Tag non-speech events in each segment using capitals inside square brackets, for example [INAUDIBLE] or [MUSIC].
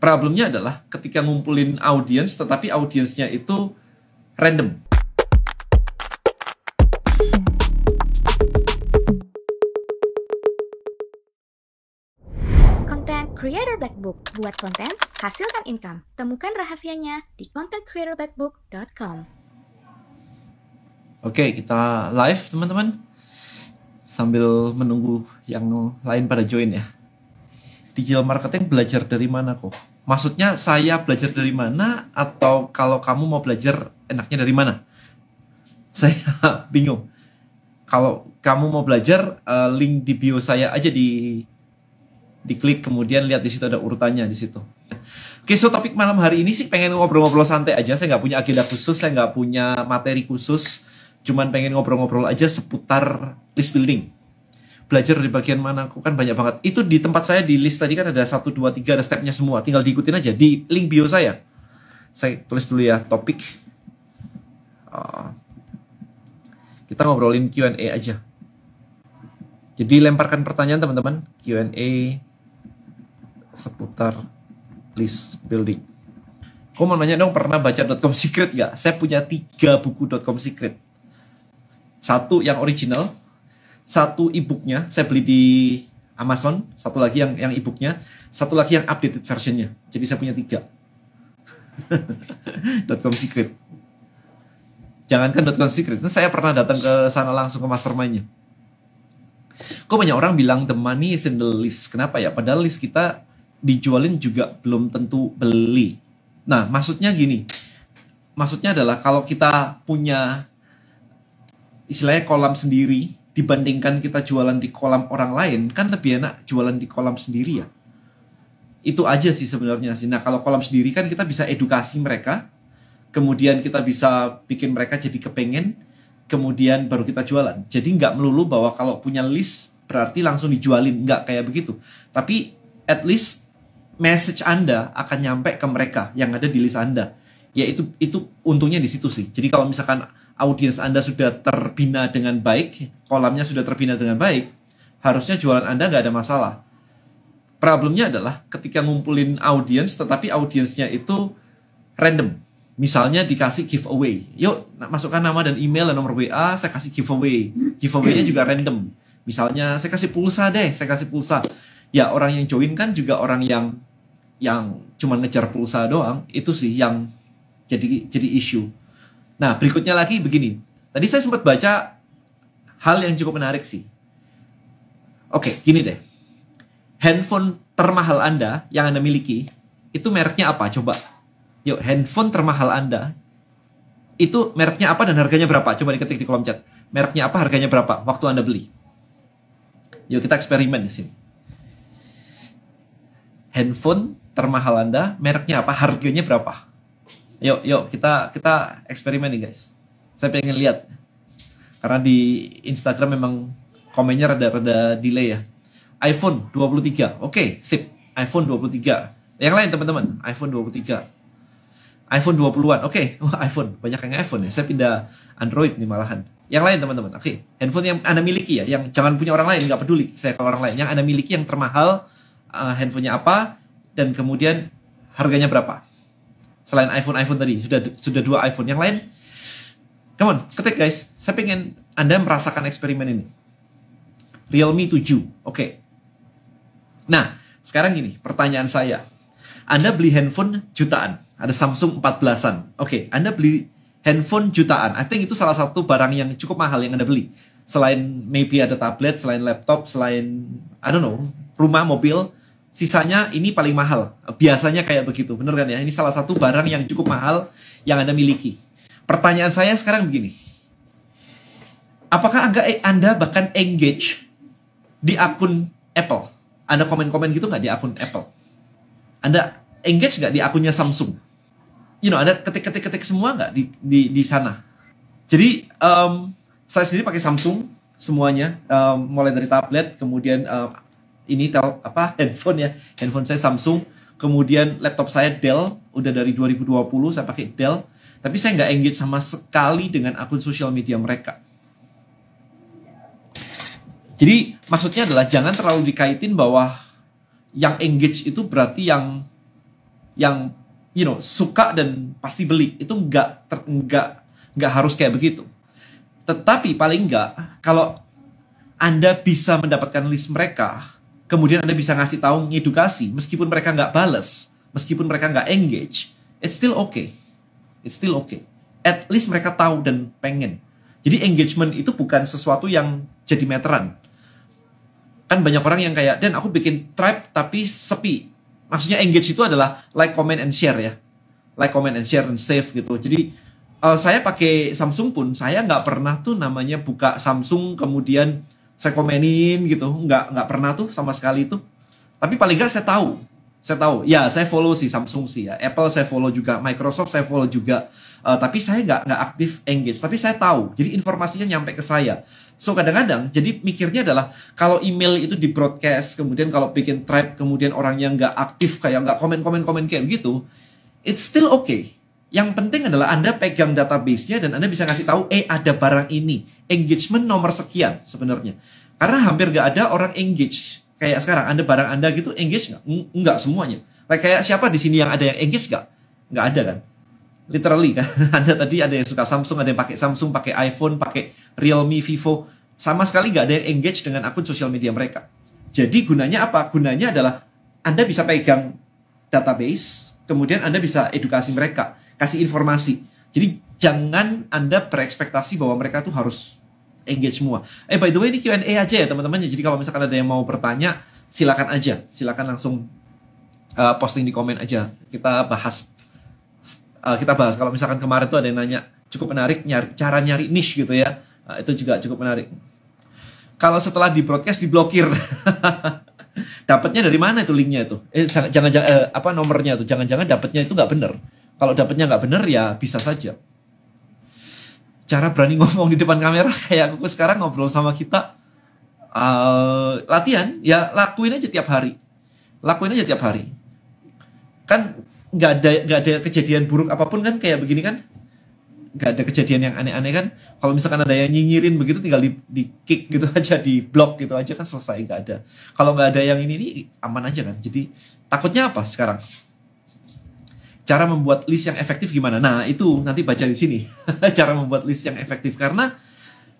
problemnya adalah ketika ngumpulin audiens tetapi audiensnya itu random. Content Creator Black Book. Buat konten, hasilkan income. Temukan rahasianya di contentcreatorblackbook.com. Oke, kita live teman-teman. Sambil menunggu yang lain pada join ya. Digital marketing belajar dari mana kok? maksudnya saya belajar dari mana atau kalau kamu mau belajar enaknya dari mana saya [LAUGHS] bingung kalau kamu mau belajar eh, link di bio saya aja di diklik kemudian lihat di situ ada urutannya di situ Oke, so topik malam hari ini sih pengen ngobrol-ngobrol santai aja. Saya nggak punya agenda khusus, saya nggak punya materi khusus. Cuman pengen ngobrol-ngobrol aja seputar list building belajar di bagian mana aku kan banyak banget itu di tempat saya di list tadi kan ada satu dua tiga ada stepnya semua tinggal diikutin aja di link bio saya saya tulis dulu ya topik ah. kita ngobrolin Q&A aja jadi lemparkan pertanyaan teman-teman Q&A seputar list building Kau mau nanya dong pernah baca .com secret gak? Saya punya tiga buku .com secret. Satu yang original, satu e-booknya saya beli di Amazon, satu lagi yang yang e-booknya, satu lagi yang updated versionnya. Jadi saya punya tiga. [LAUGHS] .com secret. Jangankan .com secret, nah, saya pernah datang ke sana langsung ke mastermindnya. Kok banyak orang bilang the money is in the list. Kenapa ya? Padahal list kita dijualin juga belum tentu beli. Nah, maksudnya gini. Maksudnya adalah kalau kita punya istilahnya kolam sendiri dibandingkan kita jualan di kolam orang lain kan lebih enak jualan di kolam sendiri ya itu aja sih sebenarnya sih nah kalau kolam sendiri kan kita bisa edukasi mereka kemudian kita bisa bikin mereka jadi kepengen kemudian baru kita jualan jadi nggak melulu bahwa kalau punya list berarti langsung dijualin nggak kayak begitu tapi at least message anda akan nyampe ke mereka yang ada di list anda ya itu itu untungnya di situ sih jadi kalau misalkan audiens Anda sudah terbina dengan baik, kolamnya sudah terbina dengan baik, harusnya jualan Anda nggak ada masalah. Problemnya adalah ketika ngumpulin audiens, tetapi audiensnya itu random. Misalnya dikasih giveaway. Yuk, masukkan nama dan email dan nomor WA, saya kasih giveaway. Giveaway-nya juga random. Misalnya saya kasih pulsa deh, saya kasih pulsa. Ya, orang yang join kan juga orang yang yang cuma ngejar pulsa doang, itu sih yang jadi jadi isu Nah, berikutnya lagi begini. Tadi saya sempat baca hal yang cukup menarik sih. Oke, gini deh. Handphone termahal Anda yang Anda miliki, itu mereknya apa? Coba. Yuk, handphone termahal Anda, itu mereknya apa dan harganya berapa? Coba diketik di kolom chat. Mereknya apa, harganya berapa waktu Anda beli? Yuk, kita eksperimen di sini. Handphone termahal Anda, mereknya apa, harganya berapa? yuk yuk kita kita eksperimen nih guys saya pengen lihat karena di Instagram memang komennya rada-rada delay ya iPhone 23 oke okay, sip iPhone 23 yang lain teman-teman iPhone 23 iPhone 20-an oke okay. [LAUGHS] iPhone banyak yang iPhone ya saya pindah Android nih malahan yang lain teman-teman oke okay. handphone yang anda miliki ya yang jangan punya orang lain nggak peduli saya kalau orang lain yang anda miliki yang termahal uh, handphonenya apa dan kemudian harganya berapa selain iPhone iPhone tadi sudah sudah dua iPhone yang lain come on ketik guys saya pengen anda merasakan eksperimen ini Realme 7 oke okay. nah sekarang gini pertanyaan saya anda beli handphone jutaan ada Samsung 14-an oke okay, Anda beli handphone jutaan I think itu salah satu barang yang cukup mahal yang Anda beli selain maybe ada tablet selain laptop selain I don't know rumah mobil Sisanya ini paling mahal. Biasanya kayak begitu, bener kan ya? Ini salah satu barang yang cukup mahal yang Anda miliki. Pertanyaan saya sekarang begini. Apakah agak e- Anda bahkan engage di akun Apple? Anda komen-komen gitu nggak di akun Apple? Anda engage nggak di akunnya Samsung? You know, Anda ketik-ketik-ketik semua nggak di, di, di sana? Jadi, um, saya sendiri pakai Samsung semuanya, um, mulai dari tablet, kemudian ini tel apa handphone ya handphone saya Samsung kemudian laptop saya Dell udah dari 2020 saya pakai Dell tapi saya nggak engage sama sekali dengan akun sosial media mereka jadi maksudnya adalah jangan terlalu dikaitin bahwa yang engage itu berarti yang yang you know suka dan pasti beli itu nggak nggak nggak harus kayak begitu tetapi paling nggak kalau anda bisa mendapatkan list mereka Kemudian Anda bisa ngasih tahu ngedukasi, meskipun mereka nggak bales, meskipun mereka nggak engage, it's still okay. It's still okay. At least mereka tahu dan pengen. Jadi engagement itu bukan sesuatu yang jadi meteran. Kan banyak orang yang kayak, dan aku bikin tribe tapi sepi. Maksudnya engage itu adalah like, comment, and share ya. Like, comment, and share, and save gitu. Jadi uh, saya pakai Samsung pun, saya nggak pernah tuh namanya buka Samsung kemudian saya komenin gitu nggak nggak pernah tuh sama sekali tuh tapi paling nggak saya tahu saya tahu ya saya follow sih Samsung sih ya Apple saya follow juga Microsoft saya follow juga uh, tapi saya nggak nggak aktif engage tapi saya tahu jadi informasinya nyampe ke saya so kadang-kadang jadi mikirnya adalah kalau email itu di broadcast kemudian kalau bikin thread kemudian orangnya nggak aktif kayak nggak komen komen komen kayak gitu it's still okay yang penting adalah Anda pegang database-nya dan Anda bisa ngasih tahu, eh ada barang ini. Engagement nomor sekian sebenarnya. Karena hampir nggak ada orang engage. Kayak sekarang, Anda barang Anda gitu engage nggak? Nggak semuanya. kayak siapa di sini yang ada yang engage nggak? Nggak ada kan? Literally kan? [LAUGHS] Anda tadi ada yang suka Samsung, ada yang pakai Samsung, pakai iPhone, pakai Realme, Vivo. Sama sekali nggak ada yang engage dengan akun sosial media mereka. Jadi gunanya apa? Gunanya adalah Anda bisa pegang database, kemudian Anda bisa edukasi mereka kasih informasi. Jadi jangan Anda berekspektasi bahwa mereka tuh harus engage semua. Eh by the way ini Q&A aja ya teman-teman. Jadi kalau misalkan ada yang mau bertanya, silakan aja. Silakan langsung uh, posting di komen aja. Kita bahas uh, kita bahas kalau misalkan kemarin tuh ada yang nanya cukup menarik nyari, cara nyari niche gitu ya. Uh, itu juga cukup menarik. Kalau setelah di broadcast diblokir. [LAUGHS] dapatnya dari mana itu linknya itu? Eh jangan-jangan eh, apa nomornya itu? Jangan-jangan dapatnya itu nggak bener kalau dapatnya nggak bener ya bisa saja. Cara berani [LAUGHS] ngomong di depan kamera kayak aku sekarang ngobrol sama kita uh, latihan ya lakuin aja tiap hari. Lakuin aja tiap hari. Kan nggak ada nggak ada kejadian buruk apapun kan kayak begini kan nggak ada kejadian yang aneh-aneh kan kalau misalkan ada yang nyinyirin begitu tinggal di, di kick gitu [LAUGHS] aja di block gitu aja kan selesai nggak ada kalau nggak ada yang ini ini aman aja kan jadi takutnya apa sekarang cara membuat list yang efektif gimana? Nah, itu nanti baca di sini. [LAUGHS] cara membuat list yang efektif karena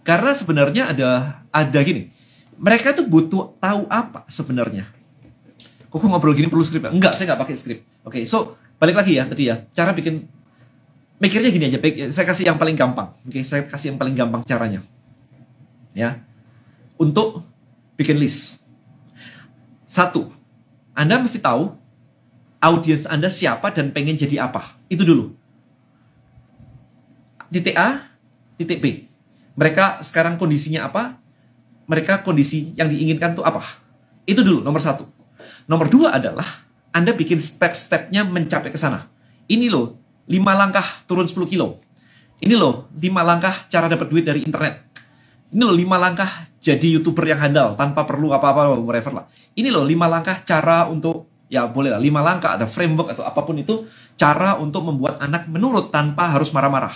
karena sebenarnya ada ada gini. Mereka tuh butuh tahu apa sebenarnya. Kok, ngobrol gini perlu skrip? Ya? Enggak, saya nggak pakai skrip. Oke, okay, so balik lagi ya tadi ya. Cara bikin mikirnya gini aja, baik saya kasih yang paling gampang. Oke, okay, saya kasih yang paling gampang caranya. Ya. Untuk bikin list. Satu, Anda mesti tahu audiens Anda siapa dan pengen jadi apa. Itu dulu. Titik A, titik B. Mereka sekarang kondisinya apa? Mereka kondisi yang diinginkan tuh apa? Itu dulu, nomor satu. Nomor dua adalah Anda bikin step-stepnya mencapai ke sana. Ini loh, 5 langkah turun 10 kilo. Ini loh, 5 langkah cara dapat duit dari internet. Ini loh, 5 langkah jadi YouTuber yang handal tanpa perlu apa-apa, whatever lah. Ini loh, 5 langkah cara untuk ya boleh lah lima langkah ada framework atau apapun itu cara untuk membuat anak menurut tanpa harus marah-marah.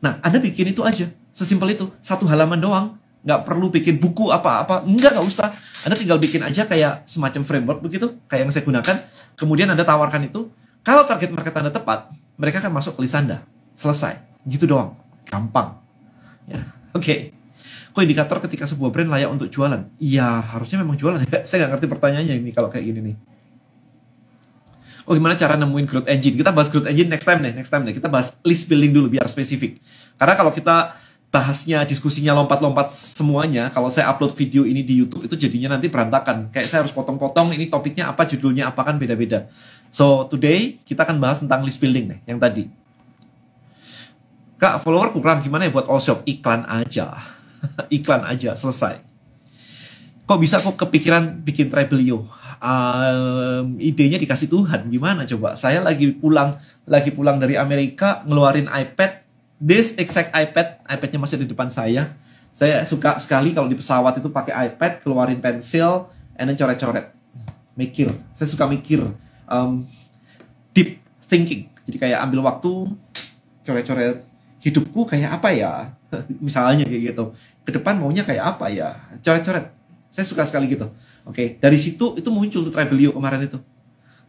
Nah, Anda bikin itu aja, sesimpel itu, satu halaman doang, nggak perlu bikin buku apa-apa, nggak nggak usah. Anda tinggal bikin aja kayak semacam framework begitu, kayak yang saya gunakan. Kemudian Anda tawarkan itu, kalau target market Anda tepat, mereka akan masuk ke list Anda. Selesai, gitu doang, gampang. Ya, oke. Okay. Kok indikator ketika sebuah brand layak untuk jualan? Iya, harusnya memang jualan. [LAUGHS] saya nggak ngerti pertanyaannya ini kalau kayak gini nih oh gimana cara nemuin growth engine. Kita bahas growth engine next time deh, next time deh. Kita bahas list building dulu biar spesifik. Karena kalau kita bahasnya, diskusinya lompat-lompat semuanya, kalau saya upload video ini di YouTube itu jadinya nanti berantakan. Kayak saya harus potong-potong ini topiknya apa, judulnya apa kan beda-beda. So today kita akan bahas tentang list building deh yang tadi. Kak, follower kurang gimana ya buat all shop? Iklan aja. [LAUGHS] Iklan aja, selesai. Kok bisa kok kepikiran bikin you? um, idenya dikasih Tuhan gimana coba saya lagi pulang lagi pulang dari Amerika ngeluarin iPad this exact iPad iPadnya masih di depan saya saya suka sekali kalau di pesawat itu pakai iPad keluarin pensil and then coret-coret mikir saya suka mikir um, deep thinking jadi kayak ambil waktu coret-coret hidupku kayak apa ya [LAUGHS] misalnya kayak gitu ke depan maunya kayak apa ya coret-coret saya suka sekali gitu Oke, okay. dari situ itu muncul tuh Trebelio kemarin itu.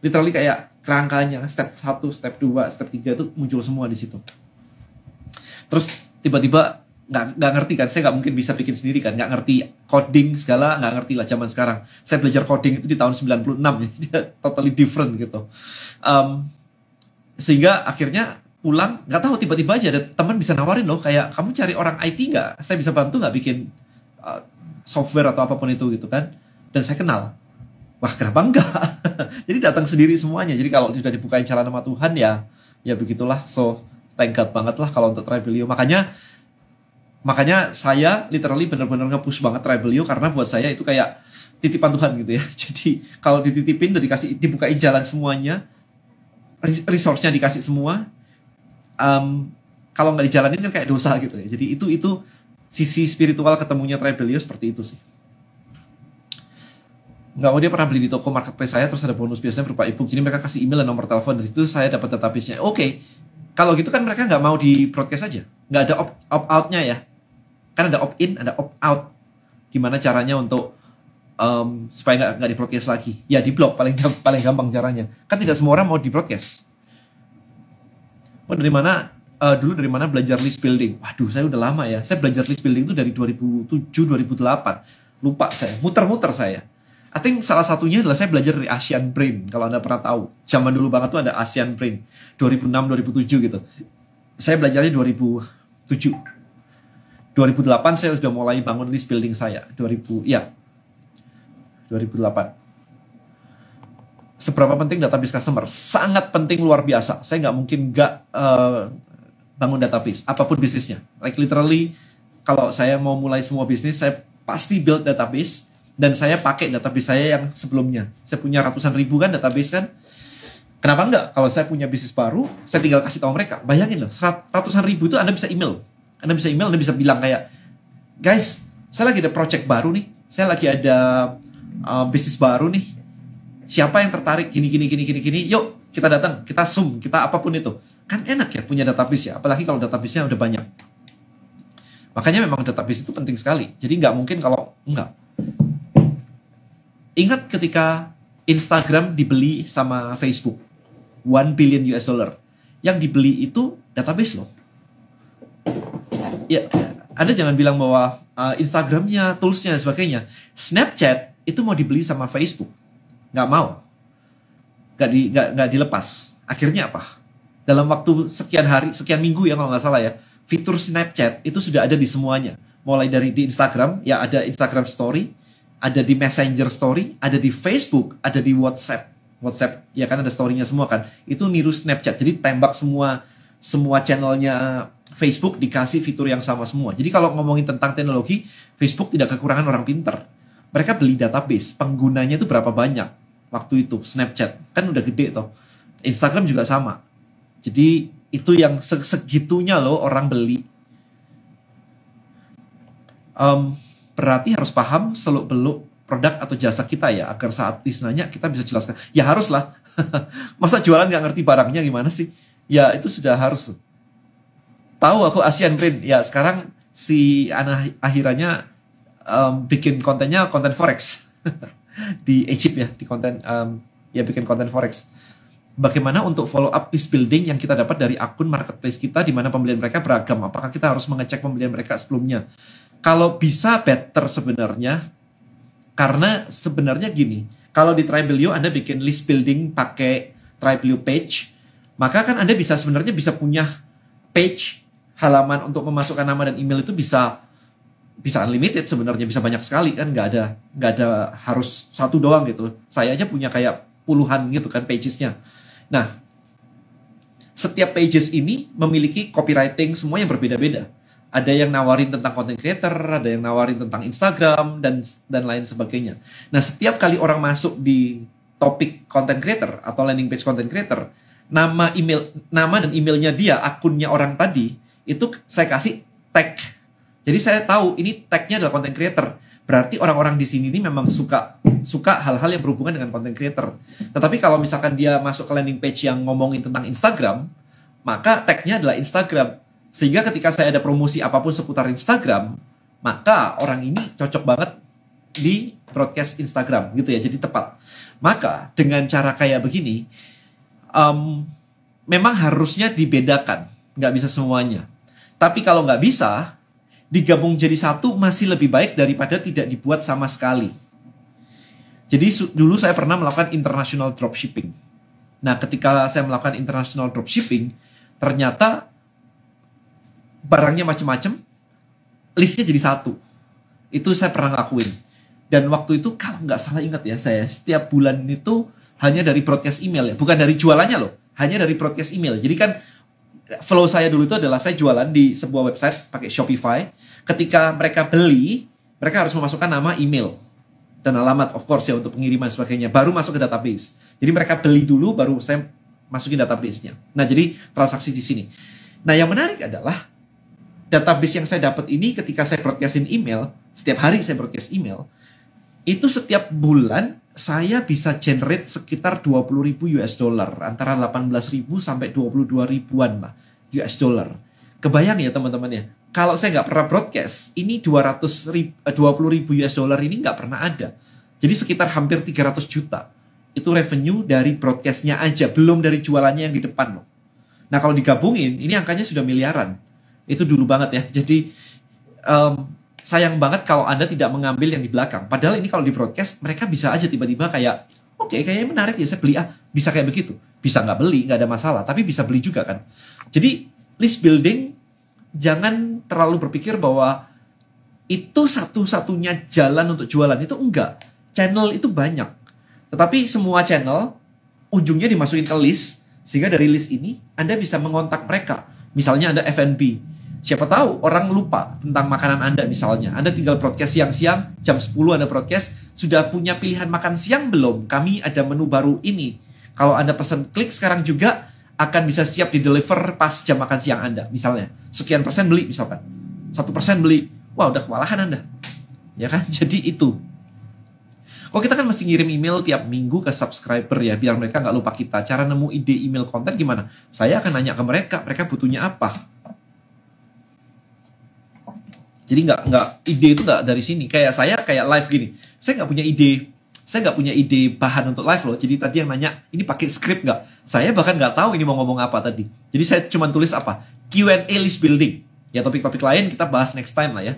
Literally kayak kerangkanya step 1, step 2, step 3 itu muncul semua di situ. Terus tiba-tiba nggak -tiba, ngerti kan saya nggak mungkin bisa bikin sendiri kan nggak ngerti coding segala nggak ngerti lah zaman sekarang saya belajar coding itu di tahun 96 ya [LAUGHS] totally different gitu um, sehingga akhirnya pulang nggak tahu tiba-tiba aja ada teman bisa nawarin loh kayak kamu cari orang IT nggak saya bisa bantu nggak bikin uh, software atau apapun itu gitu kan dan saya kenal wah kenapa enggak [LAUGHS] jadi datang sendiri semuanya jadi kalau sudah dibukain jalan sama Tuhan ya ya begitulah so thank God banget lah kalau untuk Tribelio makanya makanya saya literally bener-bener ngepush banget Tribelio karena buat saya itu kayak titipan Tuhan gitu ya [LAUGHS] jadi kalau dititipin udah dikasih dibukain jalan semuanya resource-nya dikasih semua um, kalau nggak dijalanin kan kayak dosa gitu ya jadi itu itu sisi spiritual ketemunya Tribelio seperti itu sih nggak mau dia pernah beli di toko marketplace saya terus ada bonus biasanya berupa ebook jadi mereka kasih email dan nomor telepon dari itu saya dapat database-nya oke okay. kalau gitu kan mereka nggak mau di broadcast aja nggak ada opt op out-nya ya kan ada opt in ada opt out gimana caranya untuk um, supaya nggak nggak di broadcast lagi ya di blog paling paling gampang caranya kan tidak semua orang mau di broadcast oh dari mana uh, dulu dari mana belajar list building waduh saya udah lama ya saya belajar list building itu dari 2007 2008 lupa saya muter-muter saya I think salah satunya adalah saya belajar dari Asean Brain kalau anda pernah tahu zaman dulu banget tuh ada Asean Brain 2006 2007 gitu saya belajarnya 2007 2008 saya sudah mulai bangun list building saya 2000 ya 2008 seberapa penting database customer sangat penting luar biasa saya nggak mungkin nggak uh, bangun database apapun bisnisnya like literally kalau saya mau mulai semua bisnis saya pasti build database dan saya pakai database saya yang sebelumnya saya punya ratusan ribu kan database kan kenapa enggak kalau saya punya bisnis baru saya tinggal kasih tahu mereka bayangin loh ratusan ribu itu anda bisa email anda bisa email anda bisa bilang kayak guys saya lagi ada project baru nih saya lagi ada uh, bisnis baru nih siapa yang tertarik gini gini gini gini gini yuk kita datang kita zoom kita apapun itu kan enak ya punya database ya apalagi kalau database-nya udah banyak Makanya memang database itu penting sekali. Jadi nggak mungkin kalau enggak Ingat ketika Instagram dibeli sama Facebook 1 billion US dollar. Yang dibeli itu database loh. Ya, Anda jangan bilang bahwa uh, Instagramnya, toolsnya, dan sebagainya. Snapchat itu mau dibeli sama Facebook. Nggak mau. Nggak, di, nggak, nggak dilepas. Akhirnya apa? Dalam waktu sekian hari, sekian minggu ya kalau nggak salah ya, fitur Snapchat itu sudah ada di semuanya. Mulai dari di Instagram, ya ada Instagram Story, ada di Messenger Story, ada di Facebook, ada di WhatsApp. WhatsApp ya kan ada storynya semua kan. Itu niru Snapchat. Jadi tembak semua semua channelnya Facebook dikasih fitur yang sama semua. Jadi kalau ngomongin tentang teknologi, Facebook tidak kekurangan orang pinter. Mereka beli database, penggunanya itu berapa banyak waktu itu Snapchat kan udah gede toh. Instagram juga sama. Jadi itu yang segitunya loh orang beli. Um, berarti harus paham seluk beluk produk atau jasa kita ya agar saat disnanya kita bisa jelaskan ya haruslah [LAUGHS] masa jualan nggak ngerti barangnya gimana sih ya itu sudah harus tahu aku Asian Print ya sekarang si anak akhirnya um, bikin kontennya konten forex [LAUGHS] di Egypt ya di konten um, ya bikin konten forex bagaimana untuk follow up list building yang kita dapat dari akun marketplace kita di mana pembelian mereka beragam apakah kita harus mengecek pembelian mereka sebelumnya kalau bisa better sebenarnya karena sebenarnya gini kalau di Tribelio Anda bikin list building pakai Tribelio page maka kan Anda bisa sebenarnya bisa punya page halaman untuk memasukkan nama dan email itu bisa bisa unlimited sebenarnya bisa banyak sekali kan nggak ada nggak ada harus satu doang gitu saya aja punya kayak puluhan gitu kan pagesnya nah setiap pages ini memiliki copywriting semua yang berbeda-beda ada yang nawarin tentang content creator, ada yang nawarin tentang Instagram dan dan lain sebagainya. Nah, setiap kali orang masuk di topik content creator atau landing page content creator, nama email nama dan emailnya dia, akunnya orang tadi itu saya kasih tag. Jadi saya tahu ini tagnya adalah content creator. Berarti orang-orang di sini ini memang suka suka hal-hal yang berhubungan dengan content creator. Tetapi kalau misalkan dia masuk ke landing page yang ngomongin tentang Instagram, maka tagnya adalah Instagram sehingga ketika saya ada promosi apapun seputar Instagram, maka orang ini cocok banget di broadcast Instagram gitu ya, jadi tepat. Maka dengan cara kayak begini, um, memang harusnya dibedakan, nggak bisa semuanya. Tapi kalau nggak bisa, digabung jadi satu masih lebih baik daripada tidak dibuat sama sekali. Jadi dulu saya pernah melakukan international dropshipping. Nah, ketika saya melakukan international dropshipping, ternyata barangnya macem-macem, listnya jadi satu. Itu saya pernah ngelakuin. Dan waktu itu kalau nggak salah ingat ya saya, setiap bulan itu hanya dari broadcast email ya, bukan dari jualannya loh, hanya dari broadcast email. Jadi kan flow saya dulu itu adalah saya jualan di sebuah website pakai Shopify. Ketika mereka beli, mereka harus memasukkan nama email dan alamat of course ya untuk pengiriman sebagainya baru masuk ke database jadi mereka beli dulu baru saya masukin database-nya. nah jadi transaksi di sini nah yang menarik adalah database yang saya dapat ini ketika saya broadcastin email, setiap hari saya broadcast email, itu setiap bulan saya bisa generate sekitar 20 ribu US dollar, antara 18 ribu sampai 22 ribuan lah US dollar. Kebayang ya teman-teman ya, kalau saya nggak pernah broadcast, ini 200 ribu, 20 eh, ribu US dollar ini nggak pernah ada. Jadi sekitar hampir 300 juta. Itu revenue dari broadcastnya aja, belum dari jualannya yang di depan loh. Nah kalau digabungin, ini angkanya sudah miliaran. Itu dulu banget ya. Jadi um, sayang banget kalau Anda tidak mengambil yang di belakang. Padahal ini kalau di broadcast mereka bisa aja tiba-tiba kayak oke okay, kayaknya menarik ya saya beli ah bisa kayak begitu bisa nggak beli nggak ada masalah tapi bisa beli juga kan jadi list building jangan terlalu berpikir bahwa itu satu-satunya jalan untuk jualan itu enggak channel itu banyak tetapi semua channel ujungnya dimasukin ke list sehingga dari list ini Anda bisa mengontak mereka misalnya Anda FNB Siapa tahu orang lupa tentang makanan Anda misalnya. Anda tinggal broadcast siang-siang, jam 10 Anda broadcast, sudah punya pilihan makan siang belum? Kami ada menu baru ini. Kalau Anda pesan klik sekarang juga akan bisa siap di deliver pas jam makan siang Anda misalnya. Sekian persen beli misalkan. Satu persen beli. Wah udah kewalahan Anda. Ya kan? [LAUGHS] Jadi itu. Kok kita kan mesti ngirim email tiap minggu ke subscriber ya biar mereka nggak lupa kita. Cara nemu ide email konten gimana? Saya akan nanya ke mereka, mereka butuhnya apa? Jadi nggak nggak ide itu nggak dari sini. Kayak saya kayak live gini. Saya nggak punya ide. Saya nggak punya ide bahan untuk live loh. Jadi tadi yang nanya ini pakai skrip nggak? Saya bahkan nggak tahu ini mau ngomong apa tadi. Jadi saya cuma tulis apa Q&A list building. Ya topik-topik lain kita bahas next time lah ya.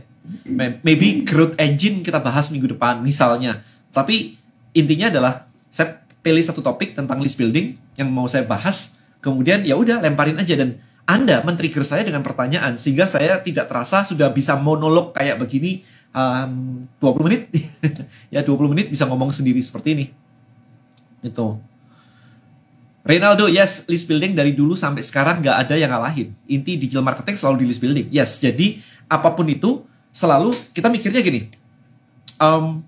Maybe growth engine kita bahas minggu depan misalnya. Tapi intinya adalah saya pilih satu topik tentang list building yang mau saya bahas. Kemudian ya udah lemparin aja dan anda men-trigger saya dengan pertanyaan sehingga saya tidak terasa sudah bisa monolog kayak begini um, 20 menit. [LAUGHS] ya 20 menit bisa ngomong sendiri seperti ini. Itu. Ronaldo yes, list building dari dulu sampai sekarang nggak ada yang ngalahin. Inti digital marketing selalu di list building. Yes, jadi apapun itu selalu kita mikirnya gini. Um,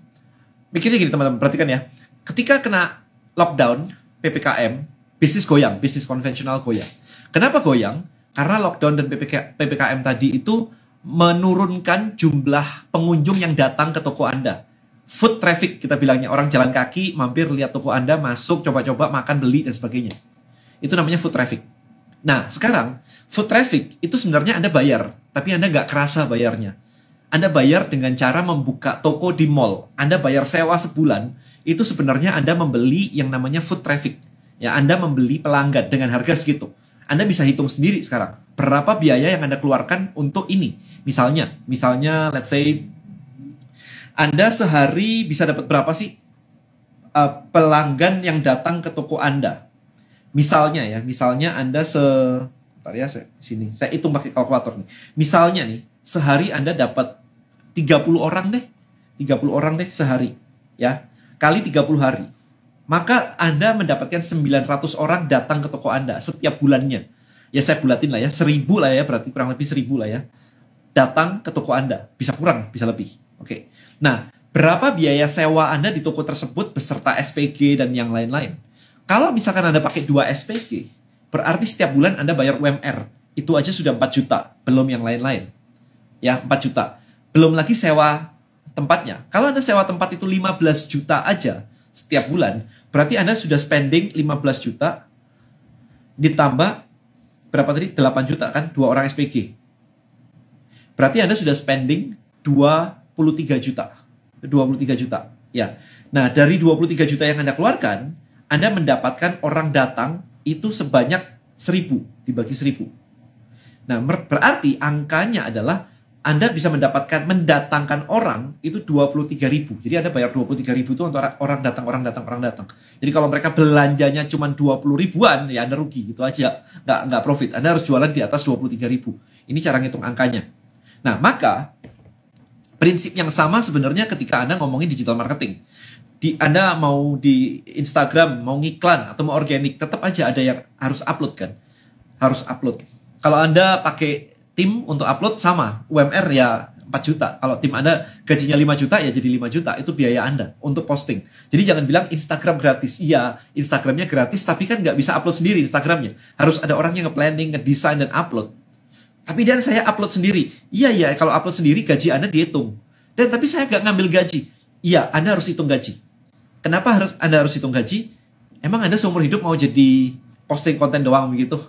mikirnya gini teman-teman, perhatikan ya. Ketika kena lockdown, PPKM, bisnis goyang, bisnis konvensional goyang Kenapa goyang? Karena lockdown dan PPK, PPKM tadi itu menurunkan jumlah pengunjung yang datang ke toko Anda. Food traffic kita bilangnya orang jalan kaki mampir lihat toko Anda masuk coba-coba makan beli dan sebagainya. Itu namanya food traffic. Nah sekarang food traffic itu sebenarnya Anda bayar tapi Anda nggak kerasa bayarnya. Anda bayar dengan cara membuka toko di mall. Anda bayar sewa sebulan itu sebenarnya Anda membeli yang namanya food traffic. Ya Anda membeli pelanggan dengan harga segitu. Anda bisa hitung sendiri sekarang berapa biaya yang Anda keluarkan untuk ini. Misalnya, misalnya let's say Anda sehari bisa dapat berapa sih uh, pelanggan yang datang ke toko Anda? Misalnya ya, misalnya Anda se Bentar ya, saya, sini. Saya hitung pakai kalkulator nih. Misalnya nih, sehari Anda dapat 30 orang deh. 30 orang deh sehari, ya. Kali 30 hari maka Anda mendapatkan 900 orang datang ke toko Anda setiap bulannya. Ya saya bulatin lah ya, 1000 lah ya, berarti kurang lebih 1000 lah ya. Datang ke toko Anda, bisa kurang, bisa lebih. Oke. Okay. Nah, berapa biaya sewa Anda di toko tersebut beserta SPG dan yang lain-lain? Kalau misalkan Anda pakai 2 SPG, berarti setiap bulan Anda bayar UMR. Itu aja sudah 4 juta, belum yang lain-lain. Ya, 4 juta. Belum lagi sewa tempatnya. Kalau Anda sewa tempat itu 15 juta aja setiap bulan, Berarti Anda sudah spending 15 juta ditambah berapa tadi? 8 juta kan dua orang SPG. Berarti Anda sudah spending 23 juta. 23 juta. Ya. Nah, dari 23 juta yang Anda keluarkan, Anda mendapatkan orang datang itu sebanyak 1000 dibagi 1000. Nah, berarti angkanya adalah anda bisa mendapatkan mendatangkan orang itu 23 ribu. Jadi Anda bayar 23 ribu itu untuk orang datang, orang datang, orang datang. Jadi kalau mereka belanjanya cuma 20 ribuan, ya Anda rugi gitu aja. Nggak, nggak profit. Anda harus jualan di atas 23 ribu. Ini cara ngitung angkanya. Nah, maka prinsip yang sama sebenarnya ketika Anda ngomongin digital marketing. Di Anda mau di Instagram, mau ngiklan, atau mau organik, tetap aja ada yang harus upload kan. Harus upload. Kalau Anda pakai tim untuk upload sama UMR ya 4 juta. Kalau tim Anda gajinya 5 juta ya jadi 5 juta itu biaya Anda untuk posting. Jadi jangan bilang Instagram gratis. Iya, Instagramnya gratis tapi kan nggak bisa upload sendiri Instagramnya. Harus ada orang yang nge-planning, nge-design dan upload. Tapi dan saya upload sendiri. Iya iya kalau upload sendiri gaji Anda dihitung. Dan tapi saya nggak ngambil gaji. Iya, Anda harus hitung gaji. Kenapa harus Anda harus hitung gaji? Emang Anda seumur hidup mau jadi posting konten doang begitu?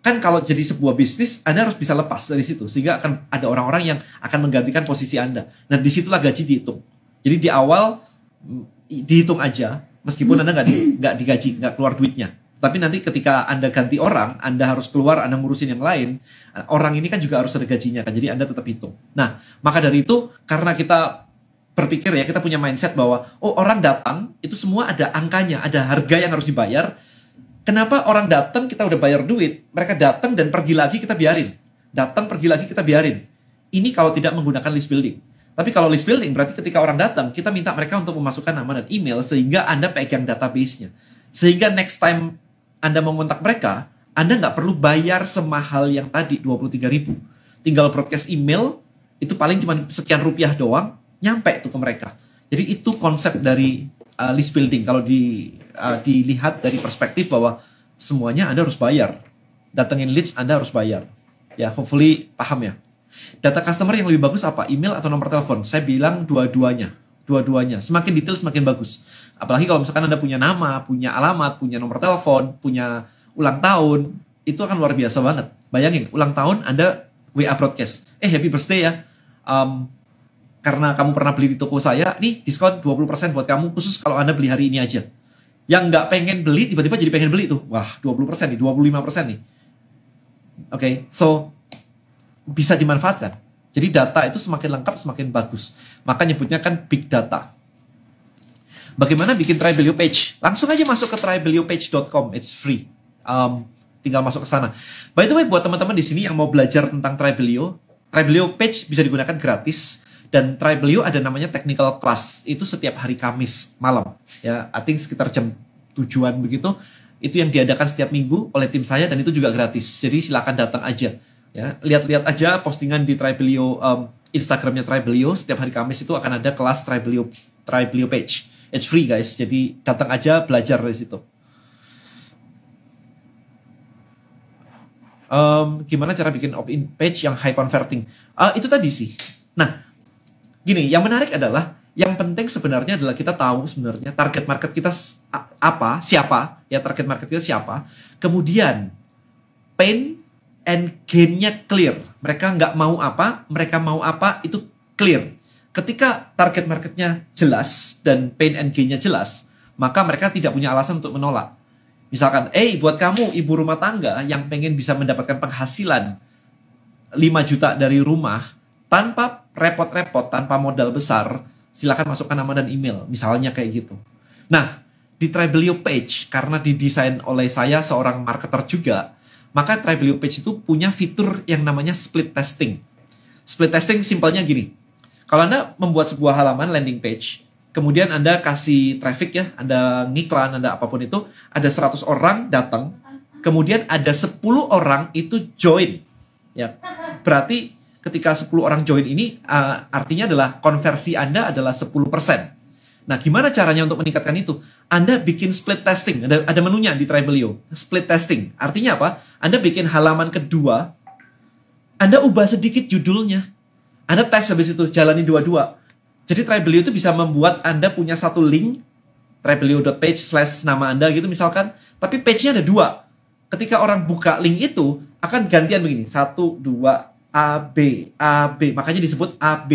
kan kalau jadi sebuah bisnis Anda harus bisa lepas dari situ sehingga akan ada orang-orang yang akan menggantikan posisi Anda. Nah disitulah gaji dihitung. Jadi di awal mm, dihitung aja meskipun Anda nggak di, digaji nggak keluar duitnya. Tapi nanti ketika Anda ganti orang, Anda harus keluar, Anda ngurusin yang lain. Orang ini kan juga harus ada gajinya kan. Jadi Anda tetap hitung. Nah, maka dari itu karena kita berpikir ya kita punya mindset bahwa oh orang datang itu semua ada angkanya, ada harga yang harus dibayar Kenapa orang datang kita udah bayar duit, mereka datang dan pergi lagi kita biarin. Datang pergi lagi kita biarin. Ini kalau tidak menggunakan list building. Tapi kalau list building berarti ketika orang datang kita minta mereka untuk memasukkan nama dan email sehingga Anda pegang database-nya. Sehingga next time Anda mengontak mereka, Anda nggak perlu bayar semahal yang tadi 23 ribu. Tinggal broadcast email, itu paling cuma sekian rupiah doang, nyampe tuh ke mereka. Jadi itu konsep dari uh, list building kalau di uh, dilihat dari perspektif bahwa semuanya Anda harus bayar. Datengin leads Anda harus bayar. Ya, hopefully paham ya. Data customer yang lebih bagus apa? Email atau nomor telepon? Saya bilang dua-duanya. Dua-duanya. Semakin detail semakin bagus. Apalagi kalau misalkan Anda punya nama, punya alamat, punya nomor telepon, punya ulang tahun, itu akan luar biasa banget. Bayangin, ulang tahun Anda WA broadcast. Eh, happy birthday ya. Um, karena kamu pernah beli di toko saya, nih diskon 20% buat kamu khusus kalau Anda beli hari ini aja. Yang nggak pengen beli tiba-tiba jadi pengen beli tuh. Wah, 20% nih, 25% nih. Oke, okay, so bisa dimanfaatkan. Jadi data itu semakin lengkap semakin bagus. Maka nyebutnya kan big data. Bagaimana bikin Tribelio page? Langsung aja masuk ke tribeliopage.com. It's free. Um, tinggal masuk ke sana. By the way, buat teman-teman di sini yang mau belajar tentang Tribelio, Tribelio page bisa digunakan gratis dan try beliau ada namanya technical class itu setiap hari Kamis malam ya I think sekitar jam tujuan begitu itu yang diadakan setiap minggu oleh tim saya dan itu juga gratis jadi silahkan datang aja ya lihat-lihat aja postingan di beliau um, Instagramnya beliau setiap hari Kamis itu akan ada kelas try beliau page it's free guys jadi datang aja belajar dari situ um, gimana cara bikin opt-in page yang high converting uh, itu tadi sih nah gini, yang menarik adalah yang penting sebenarnya adalah kita tahu sebenarnya target market kita apa, siapa, ya target market kita siapa. Kemudian pain and gain-nya clear. Mereka nggak mau apa, mereka mau apa itu clear. Ketika target marketnya jelas dan pain and gain-nya jelas, maka mereka tidak punya alasan untuk menolak. Misalkan, eh buat kamu ibu rumah tangga yang pengen bisa mendapatkan penghasilan 5 juta dari rumah, tanpa repot-repot, tanpa modal besar, silahkan masukkan nama dan email, misalnya kayak gitu. Nah, di Tribelio page karena didesain oleh saya seorang marketer juga, maka Tribelio page itu punya fitur yang namanya split testing. Split testing simpelnya gini. Kalau Anda membuat sebuah halaman landing page, kemudian Anda kasih traffic ya, Anda ngiklan, Anda apapun itu, ada 100 orang datang, kemudian ada 10 orang itu join. Ya. Berarti ketika 10 orang join ini uh, artinya adalah konversi Anda adalah 10%. Nah, gimana caranya untuk meningkatkan itu? Anda bikin split testing. Ada, ada menunya di Tribelio. Split testing. Artinya apa? Anda bikin halaman kedua, Anda ubah sedikit judulnya. Anda tes habis itu, jalani dua-dua. Jadi Tribelio itu bisa membuat Anda punya satu link, tribelio.page slash nama Anda gitu misalkan. Tapi page-nya ada dua. Ketika orang buka link itu, akan gantian begini. Satu, dua, A B A B makanya disebut AB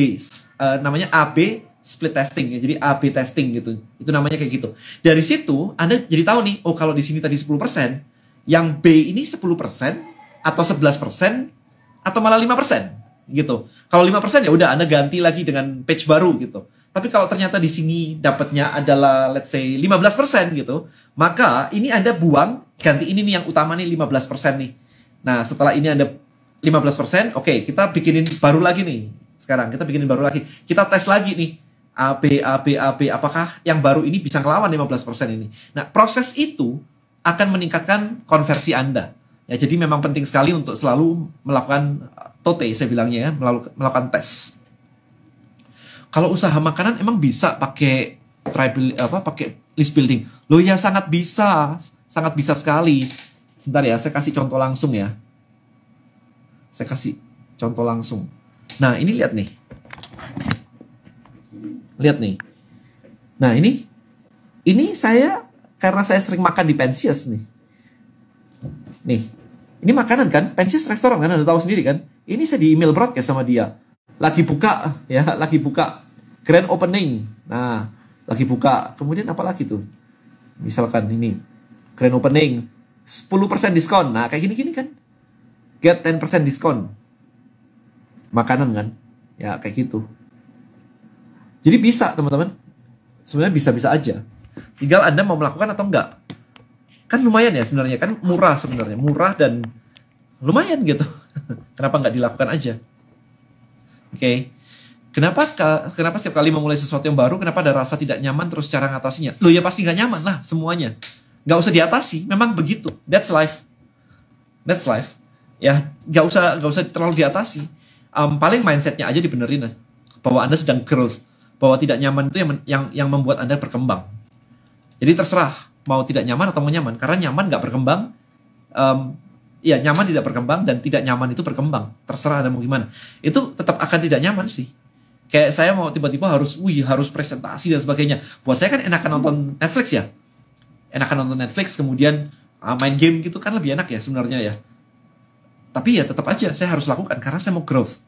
uh, eh, namanya A B split testing ya jadi B testing gitu itu namanya kayak gitu dari situ anda jadi tahu nih oh kalau di sini tadi 10% yang B ini 10% atau 11% atau malah 5% gitu kalau 5% ya udah anda ganti lagi dengan page baru gitu tapi kalau ternyata di sini dapatnya adalah let's say 15% gitu maka ini anda buang ganti ini nih yang utama nih 15% nih nah setelah ini anda 15%, oke, okay, kita bikinin baru lagi nih. Sekarang kita bikinin baru lagi. Kita tes lagi nih. A, B, A, B, A, B. Apakah yang baru ini bisa ngelawan 15% ini? Nah, proses itu akan meningkatkan konversi Anda. Ya, jadi memang penting sekali untuk selalu melakukan eh, tote, saya bilangnya, ya, melakukan tes. Kalau usaha makanan emang bisa pakai tribal, apa pakai list building. Loh ya sangat bisa, sangat bisa sekali. Sebentar ya, saya kasih contoh langsung ya. Saya kasih contoh langsung. Nah, ini lihat nih. Lihat nih. Nah, ini ini saya karena saya sering makan di Pensius nih. Nih. Ini makanan kan? Pensius restoran kan, Anda tahu sendiri kan? Ini saya di email broadcast sama dia. Lagi buka [LAUGHS] ya, lagi buka grand opening. Nah, lagi buka. Kemudian apa lagi tuh? Misalkan ini grand opening 10% diskon. Nah, kayak gini-gini kan get 10% diskon makanan kan ya kayak gitu jadi bisa teman-teman sebenarnya bisa-bisa aja tinggal anda mau melakukan atau enggak kan lumayan ya sebenarnya kan murah sebenarnya murah dan lumayan gitu [LAUGHS] kenapa nggak dilakukan aja oke okay. kenapa kenapa setiap kali memulai sesuatu yang baru kenapa ada rasa tidak nyaman terus cara ngatasinya lo ya pasti nggak nyaman lah semuanya nggak usah diatasi memang begitu that's life that's life ya nggak usah nggak usah terlalu diatasi um, paling mindsetnya aja dibenerin lah bahwa anda sedang growth bahwa tidak nyaman itu yang yang yang membuat anda berkembang jadi terserah mau tidak nyaman atau mau nyaman karena nyaman nggak berkembang um, ya nyaman tidak berkembang dan tidak nyaman itu berkembang terserah anda mau gimana itu tetap akan tidak nyaman sih kayak saya mau tiba-tiba harus wih harus presentasi dan sebagainya buat saya kan enakan nonton Netflix ya enakan nonton Netflix kemudian ah, main game gitu kan lebih enak ya sebenarnya ya tapi ya tetap aja saya harus lakukan karena saya mau growth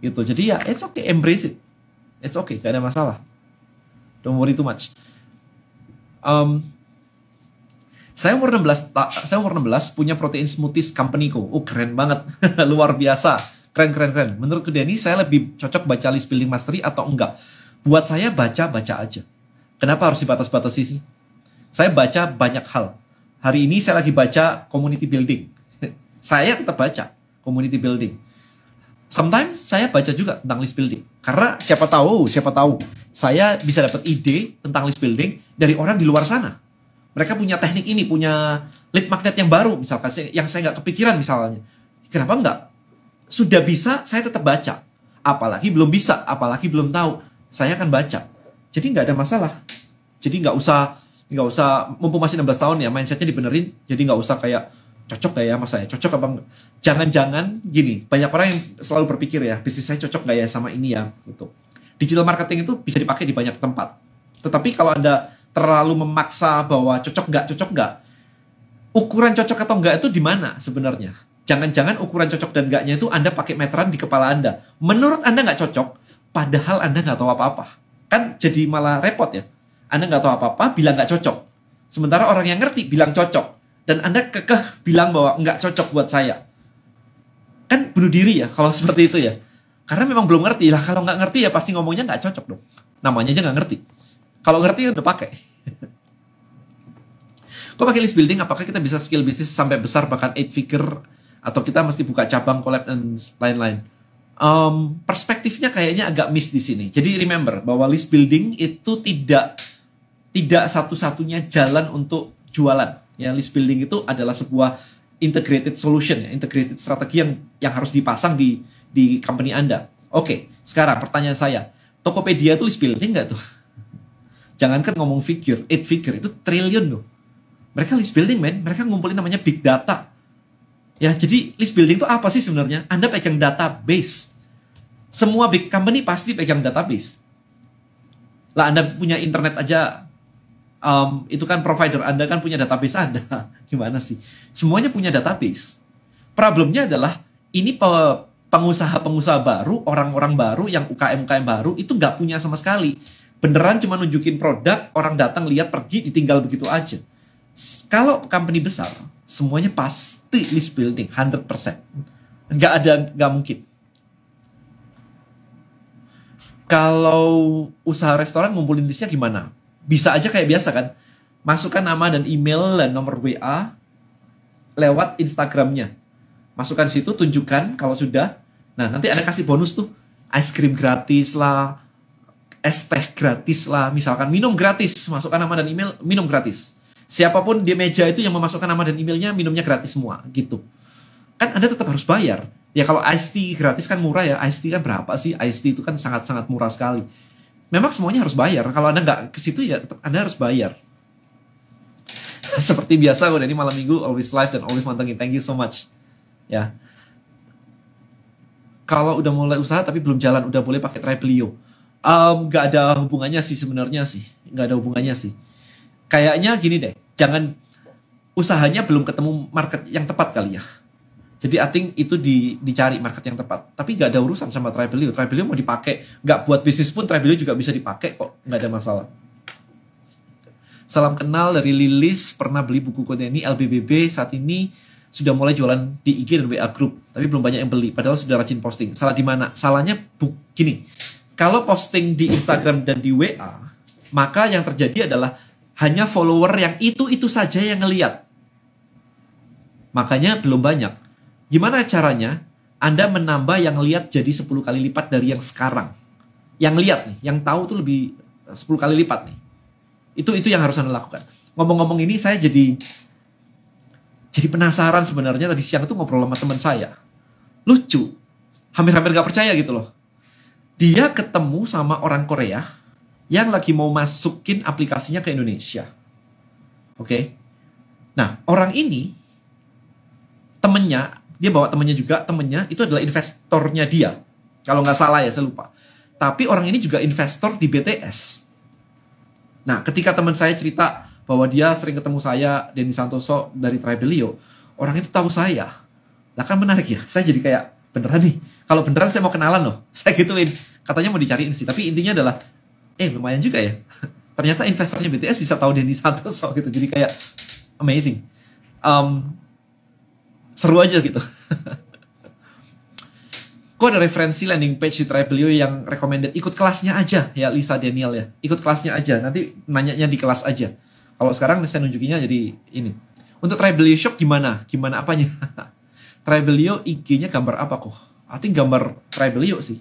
Itu jadi ya it's okay embrace it it's okay gak ada masalah don't worry too much um, saya umur 16 saya umur 16 punya protein smoothies company ko. Oh, keren banget. [LAUGHS] Luar biasa. Keren keren keren. Menurutku Denny saya lebih cocok baca list building mastery atau enggak? Buat saya baca baca aja. Kenapa harus dibatas-batasi sih? Saya baca banyak hal. Hari ini saya lagi baca community building saya tetap baca community building. Sometimes saya baca juga tentang list building karena siapa tahu siapa tahu saya bisa dapat ide tentang list building dari orang di luar sana. Mereka punya teknik ini, punya lead magnet yang baru misalkan yang saya nggak kepikiran misalnya. Kenapa nggak? Sudah bisa saya tetap baca. Apalagi belum bisa, apalagi belum tahu, saya akan baca. Jadi nggak ada masalah. Jadi nggak usah nggak usah mumpung masih 16 tahun ya mindsetnya dibenerin. Jadi nggak usah kayak cocok gak ya sama saya cocok apa enggak jangan-jangan gini banyak orang yang selalu berpikir ya bisnis saya cocok gak ya sama ini ya gitu digital marketing itu bisa dipakai di banyak tempat tetapi kalau anda terlalu memaksa bahwa cocok nggak cocok nggak ukuran cocok atau enggak itu di mana sebenarnya jangan-jangan ukuran cocok dan enggaknya itu anda pakai meteran di kepala anda menurut anda nggak cocok padahal anda nggak tahu apa-apa kan jadi malah repot ya anda nggak tahu apa-apa bilang nggak cocok sementara orang yang ngerti bilang cocok dan Anda kekeh bilang bahwa nggak cocok buat saya. Kan bunuh diri ya kalau [LAUGHS] seperti itu ya. Karena memang belum ngerti. Lah kalau nggak ngerti ya pasti ngomongnya nggak cocok dong. Namanya aja nggak ngerti. Kalau ngerti udah pakai. [LAUGHS] Kok pakai list building apakah kita bisa skill bisnis sampai besar bahkan eight figure atau kita mesti buka cabang collab dan lain-lain? Um, perspektifnya kayaknya agak miss di sini. Jadi remember bahwa list building itu tidak tidak satu-satunya jalan untuk jualan Ya, list building itu adalah sebuah integrated solution ya, integrated strategi yang yang harus dipasang di di company Anda. Oke, sekarang pertanyaan saya, Tokopedia itu list building nggak tuh? [LAUGHS] Jangankan ngomong figure, eight figure itu triliun loh. Mereka list building men, mereka ngumpulin namanya big data. Ya, jadi list building itu apa sih sebenarnya? Anda pegang database. Semua big company pasti pegang database. Lah Anda punya internet aja um, itu kan provider Anda kan punya database Anda. [LAUGHS] Gimana sih? Semuanya punya database. Problemnya adalah ini pengusaha-pengusaha baru, orang-orang baru yang UKM-UKM baru itu nggak punya sama sekali. Beneran cuma nunjukin produk, orang datang lihat pergi ditinggal begitu aja. Kalau company besar, semuanya pasti list building 100%. Nggak ada nggak mungkin. Kalau usaha restoran ngumpulin listnya gimana? bisa aja kayak biasa kan masukkan nama dan email dan nomor WA lewat Instagramnya masukkan situ tunjukkan kalau sudah nah nanti ada kasih bonus tuh ice cream gratis lah es teh gratis lah misalkan minum gratis masukkan nama dan email minum gratis siapapun di meja itu yang memasukkan nama dan emailnya minumnya gratis semua gitu kan anda tetap harus bayar ya kalau ice tea gratis kan murah ya ice tea kan berapa sih ice tea itu kan sangat sangat murah sekali memang semuanya harus bayar. Kalau Anda nggak ke situ ya tetap Anda harus bayar. [LAUGHS] Seperti biasa udah ini malam minggu always live dan always mantengin. Thank you so much. Ya. Kalau udah mulai usaha tapi belum jalan udah boleh pakai Triplio. Um, gak ada hubungannya sih sebenarnya sih. nggak ada hubungannya sih. Kayaknya gini deh. Jangan usahanya belum ketemu market yang tepat kali ya jadi I think itu di, dicari market yang tepat. Tapi nggak ada urusan sama Tribelio. Tribelio mau dipakai, nggak buat bisnis pun Tribelio juga bisa dipakai kok, nggak ada masalah. Salam kenal dari Lilis, pernah beli buku ini LBBB, saat ini sudah mulai jualan di IG dan WA Group. Tapi belum banyak yang beli, padahal sudah rajin posting. Salah di mana? Salahnya bu, gini, kalau posting di Instagram dan di WA, maka yang terjadi adalah hanya follower yang itu-itu saja yang ngeliat. Makanya belum banyak Gimana caranya Anda menambah yang lihat jadi 10 kali lipat dari yang sekarang? Yang lihat nih, yang tahu tuh lebih 10 eh, kali lipat nih. Itu itu yang harus Anda lakukan. Ngomong-ngomong ini saya jadi jadi penasaran sebenarnya tadi siang itu ngobrol sama teman saya. Lucu. Hampir-hampir gak percaya gitu loh. Dia ketemu sama orang Korea yang lagi mau masukin aplikasinya ke Indonesia. Oke. Okay? Nah, orang ini temennya dia bawa temennya juga temennya itu adalah investornya dia kalau nggak salah ya saya lupa tapi orang ini juga investor di BTS nah ketika teman saya cerita bahwa dia sering ketemu saya Denny Santoso dari Tribelio orang itu tahu saya lah kan menarik ya saya jadi kayak beneran nih kalau beneran saya mau kenalan loh [LAUGHS] saya gituin katanya mau dicariin sih tapi intinya adalah eh lumayan juga ya [LAUGHS] ternyata investornya BTS bisa tahu Denny Santoso gitu jadi kayak amazing um, seru aja gitu [LAUGHS] Kok ada referensi landing page di Tribelio yang recommended ikut kelasnya aja ya Lisa Daniel ya. Ikut kelasnya aja. Nanti nanyanya di kelas aja. Kalau sekarang saya nunjukinnya jadi ini. Untuk Tribelio Shop gimana? Gimana apanya? [LAUGHS] Tribelio IG-nya gambar apa kok? Arti gambar Tribelio sih.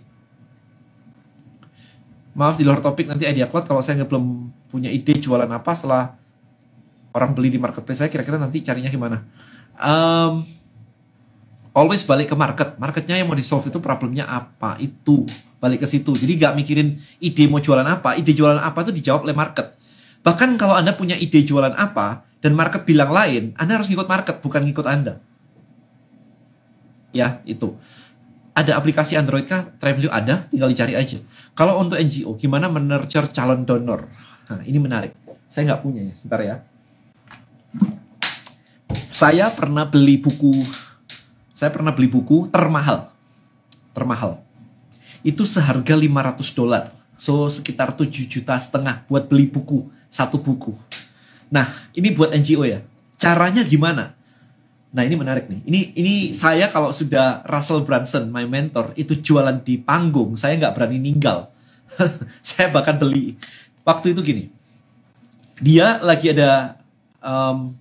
Maaf di luar topik nanti idea kuat kalau saya nggak belum punya ide jualan apa setelah orang beli di marketplace saya kira-kira nanti carinya gimana. Um, always balik ke market. Marketnya yang mau di solve itu problemnya apa itu balik ke situ. Jadi nggak mikirin ide mau jualan apa, ide jualan apa itu dijawab oleh market. Bahkan kalau anda punya ide jualan apa dan market bilang lain, anda harus ngikut market bukan ngikut anda. Ya itu. Ada aplikasi Android kah? Tremlio ada, tinggal dicari aja. Kalau untuk NGO, gimana menercer calon donor? Nah, ini menarik. Saya nggak punya ya, sebentar ya. Saya pernah beli buku saya pernah beli buku termahal. Termahal. Itu seharga 500 dolar. So, sekitar 7 juta setengah buat beli buku. Satu buku. Nah, ini buat NGO ya. Caranya gimana? Nah, ini menarik nih. Ini ini saya kalau sudah Russell Brunson, my mentor, itu jualan di panggung. Saya nggak berani ninggal. [LAUGHS] saya bahkan beli. Waktu itu gini. Dia lagi ada um,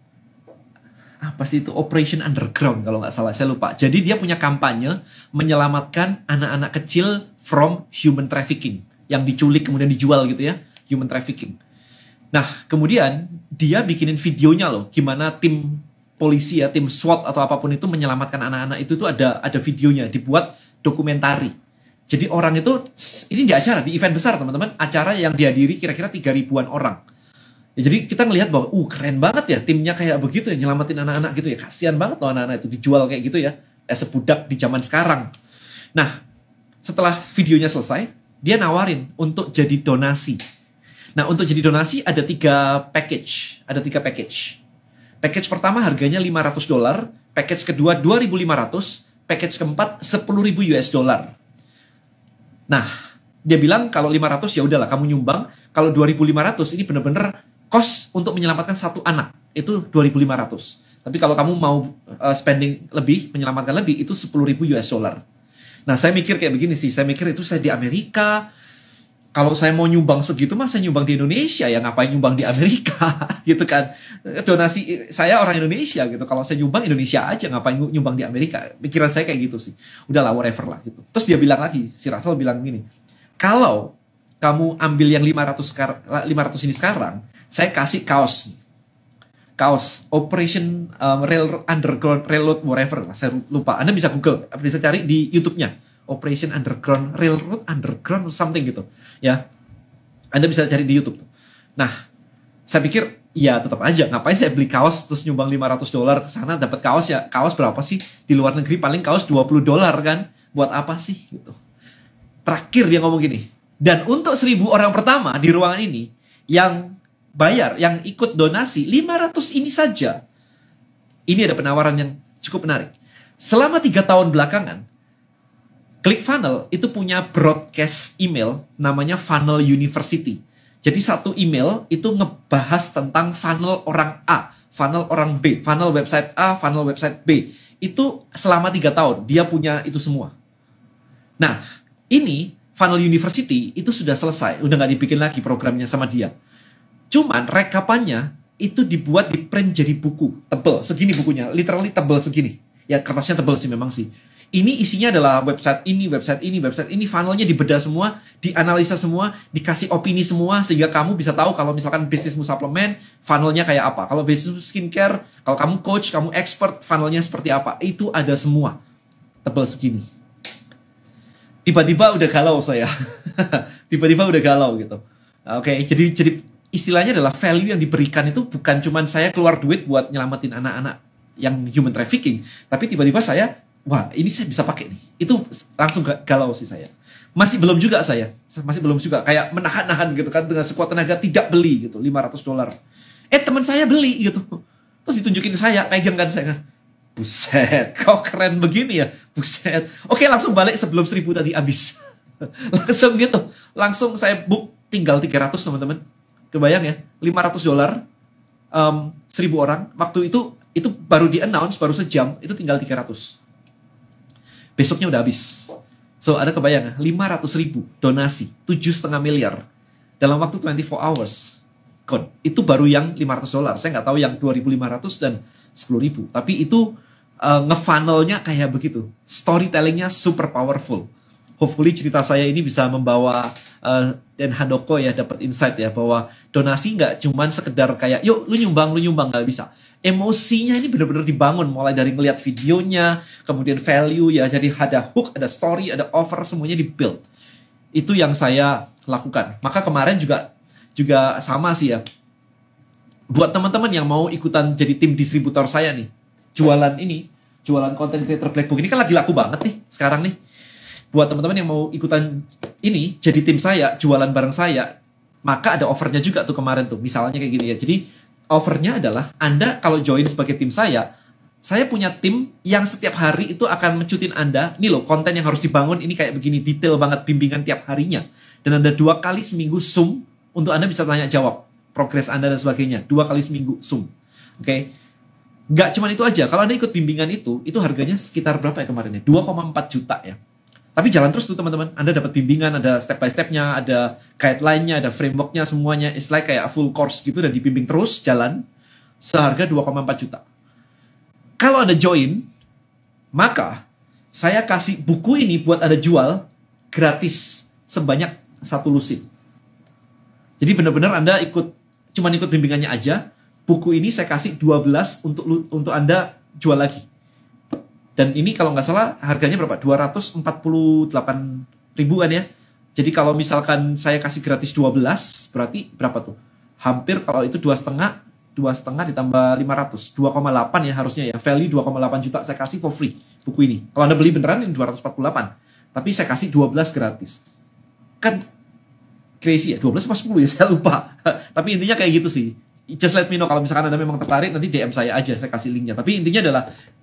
apa ah, sih itu Operation Underground kalau nggak salah saya lupa. Jadi dia punya kampanye menyelamatkan anak-anak kecil from human trafficking yang diculik kemudian dijual gitu ya human trafficking. Nah kemudian dia bikinin videonya loh gimana tim polisi ya tim SWAT atau apapun itu menyelamatkan anak-anak itu tuh ada ada videonya dibuat dokumentari. Jadi orang itu ini di acara di event besar teman-teman acara yang dihadiri kira-kira tiga ribuan orang Ya, jadi kita ngelihat bahwa, uh keren banget ya timnya kayak begitu ya nyelamatin anak-anak gitu ya. kasian banget loh anak-anak itu dijual kayak gitu ya. Eh, sebudak di zaman sekarang. Nah, setelah videonya selesai, dia nawarin untuk jadi donasi. Nah, untuk jadi donasi ada tiga package. Ada tiga package. Package pertama harganya 500 dolar, package kedua 2.500, package keempat 10.000 US dollar. Nah, dia bilang kalau 500 ya udahlah kamu nyumbang, kalau 2.500 ini bener-bener kos untuk menyelamatkan satu anak itu 2.500. Tapi kalau kamu mau uh, spending lebih, menyelamatkan lebih itu 10.000 US dollar. Nah, saya mikir kayak begini sih. Saya mikir itu saya di Amerika. Kalau saya mau nyumbang segitu mah saya nyumbang di Indonesia ya ngapain nyumbang di Amerika [LAUGHS] gitu kan. Donasi saya orang Indonesia gitu. Kalau saya nyumbang Indonesia aja ngapain nyumbang di Amerika. Pikiran saya kayak gitu sih. Udahlah whatever lah gitu. Terus dia bilang lagi, si Russell bilang gini. Kalau kamu ambil yang 500 500 ini sekarang, saya kasih kaos kaos Operation um, Rail Underground Railroad whatever lah saya lupa Anda bisa Google bisa cari di YouTube-nya Operation Underground Railroad Underground something gitu ya Anda bisa cari di YouTube nah saya pikir ya tetap aja ngapain saya beli kaos terus nyumbang 500 dolar ke sana dapat kaos ya kaos berapa sih di luar negeri paling kaos 20 dolar kan buat apa sih gitu terakhir dia ngomong gini dan untuk seribu orang pertama di ruangan ini yang bayar, yang ikut donasi 500 ini saja. Ini ada penawaran yang cukup menarik. Selama tiga tahun belakangan, Funnel itu punya broadcast email namanya Funnel University. Jadi satu email itu ngebahas tentang funnel orang A, funnel orang B, funnel website A, funnel website B. Itu selama tiga tahun dia punya itu semua. Nah, ini Funnel University itu sudah selesai, udah nggak dibikin lagi programnya sama dia. Cuman rekapannya itu dibuat di print jadi buku tebel segini bukunya literally tebel segini ya kertasnya tebel sih memang sih ini isinya adalah website ini website ini website ini funnelnya dibedah semua dianalisa semua dikasih opini semua sehingga kamu bisa tahu kalau misalkan bisnismu suplemen funnelnya kayak apa kalau bisnis skincare kalau kamu coach kamu expert funnelnya seperti apa itu ada semua tebel segini tiba-tiba udah galau saya [LAUGHS] tiba-tiba udah galau gitu oke okay, jadi jadi istilahnya adalah value yang diberikan itu bukan cuman saya keluar duit buat nyelamatin anak-anak yang human trafficking, tapi tiba-tiba saya wah ini saya bisa pakai nih. Itu langsung galau sih saya. Masih belum juga saya, masih belum juga kayak menahan-nahan gitu kan dengan sekuat tenaga tidak beli gitu 500 dolar. Eh teman saya beli gitu. Terus ditunjukin saya, pegang kan saya kan. Buset, kau [LAUGHS] keren begini ya. Buset. Oke, langsung balik sebelum seribu tadi habis. [LAUGHS] langsung gitu. Langsung saya book tinggal 300 teman-teman kebayang ya 500 dolar um, 1000 orang waktu itu itu baru di announce baru sejam itu tinggal 300 besoknya udah habis so ada kebayang ya 500 ribu donasi 7,5 miliar dalam waktu 24 hours kon, itu baru yang 500 dolar saya nggak tahu yang 2500 dan 10.000 tapi itu uh, ngefunnelnya kayak begitu storytellingnya super powerful hopefully cerita saya ini bisa membawa uh, eh, Den Handoko ya dapat insight ya bahwa donasi nggak cuman sekedar kayak yuk lu nyumbang lu nyumbang nggak bisa emosinya ini benar-benar dibangun mulai dari ngelihat videonya kemudian value ya jadi ada hook ada story ada offer semuanya dibuild itu yang saya lakukan maka kemarin juga juga sama sih ya buat teman-teman yang mau ikutan jadi tim distributor saya nih jualan ini jualan konten creator black ini kan lagi laku banget nih sekarang nih buat teman-teman yang mau ikutan ini jadi tim saya jualan bareng saya maka ada offernya juga tuh kemarin tuh misalnya kayak gini ya jadi offernya adalah anda kalau join sebagai tim saya saya punya tim yang setiap hari itu akan mencutin anda nih loh konten yang harus dibangun ini kayak begini detail banget bimbingan tiap harinya dan ada dua kali seminggu zoom untuk anda bisa tanya jawab progres anda dan sebagainya dua kali seminggu zoom oke okay? nggak cuman itu aja kalau anda ikut bimbingan itu itu harganya sekitar berapa ya kemarin ya 2,4 juta ya tapi jalan terus tuh teman-teman. Anda dapat bimbingan, ada step by stepnya, ada guideline-nya, ada framework-nya semuanya. It's like kayak full course gitu dan dibimbing terus jalan seharga 2,4 juta. Kalau Anda join, maka saya kasih buku ini buat Anda jual gratis sebanyak satu lusin. Jadi benar-benar Anda ikut, cuman ikut bimbingannya aja. Buku ini saya kasih 12 untuk untuk Anda jual lagi dan ini kalau nggak salah harganya berapa? 248 ribu kan ya? Jadi kalau misalkan saya kasih gratis 12, berarti berapa tuh? Hampir kalau itu dua setengah, dua setengah ditambah 500, 2,8 ya harusnya ya. Value 2,8 juta saya kasih for free buku ini. Kalau Anda beli beneran ini 248, tapi saya kasih 12 gratis. Kan crazy ya, 12 pas 10 ya [LAUGHS] saya lupa. tapi intinya kayak gitu sih just let me know kalau misalkan anda memang tertarik nanti DM saya aja saya kasih linknya tapi intinya adalah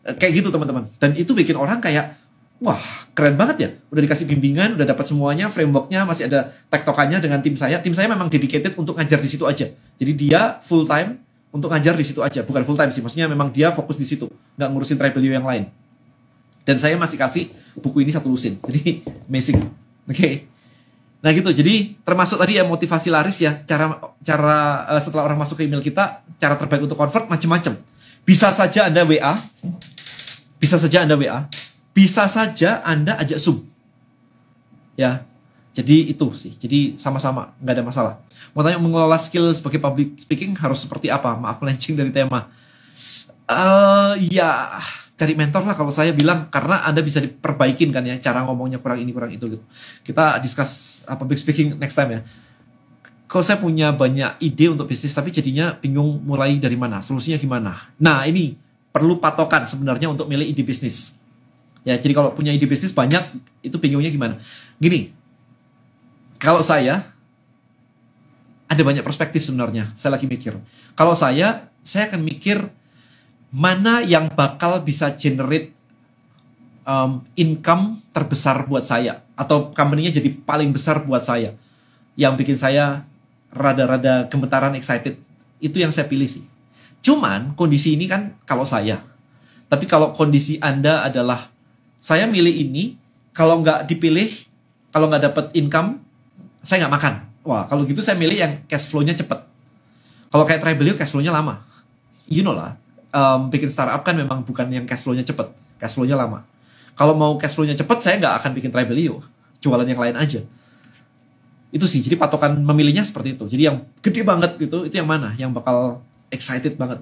eh, kayak gitu teman-teman dan itu bikin orang kayak wah keren banget ya udah dikasih bimbingan udah dapat semuanya frameworknya masih ada tektokannya dengan tim saya tim saya memang dedicated untuk ngajar di situ aja jadi dia full time untuk ngajar di situ aja bukan full time sih maksudnya memang dia fokus di situ nggak ngurusin tribelio yang lain dan saya masih kasih buku ini satu lusin jadi amazing oke okay. Nah gitu, jadi termasuk tadi ya motivasi laris ya, cara cara uh, setelah orang masuk ke email kita, cara terbaik untuk convert macam-macam. Bisa saja Anda WA, bisa saja Anda WA, bisa saja Anda ajak Zoom. Ya, jadi itu sih, jadi sama-sama, nggak ada masalah. Mau tanya mengelola skill sebagai public speaking harus seperti apa? Maaf melenceng dari tema. Uh, ya, cari mentor lah kalau saya bilang karena anda bisa diperbaikin kan ya cara ngomongnya kurang ini kurang itu gitu kita discuss apa big speaking next time ya kalau saya punya banyak ide untuk bisnis tapi jadinya bingung mulai dari mana solusinya gimana nah ini perlu patokan sebenarnya untuk milih ide bisnis ya jadi kalau punya ide bisnis banyak itu bingungnya gimana gini kalau saya ada banyak perspektif sebenarnya saya lagi mikir kalau saya saya akan mikir mana yang bakal bisa generate um, income terbesar buat saya atau company-nya jadi paling besar buat saya yang bikin saya rada-rada gemetaran excited itu yang saya pilih sih cuman kondisi ini kan kalau saya tapi kalau kondisi anda adalah saya milih ini kalau nggak dipilih kalau nggak dapat income saya nggak makan wah kalau gitu saya milih yang cash flow-nya cepet kalau kayak travel cash flow-nya lama you know lah um, bikin startup kan memang bukan yang cash flow-nya cepet, cash flow-nya lama. Kalau mau cash flow-nya cepet, saya nggak akan bikin Tribelio, jualan yang lain aja. Itu sih, jadi patokan memilihnya seperti itu. Jadi yang gede banget gitu itu yang mana? Yang bakal excited banget.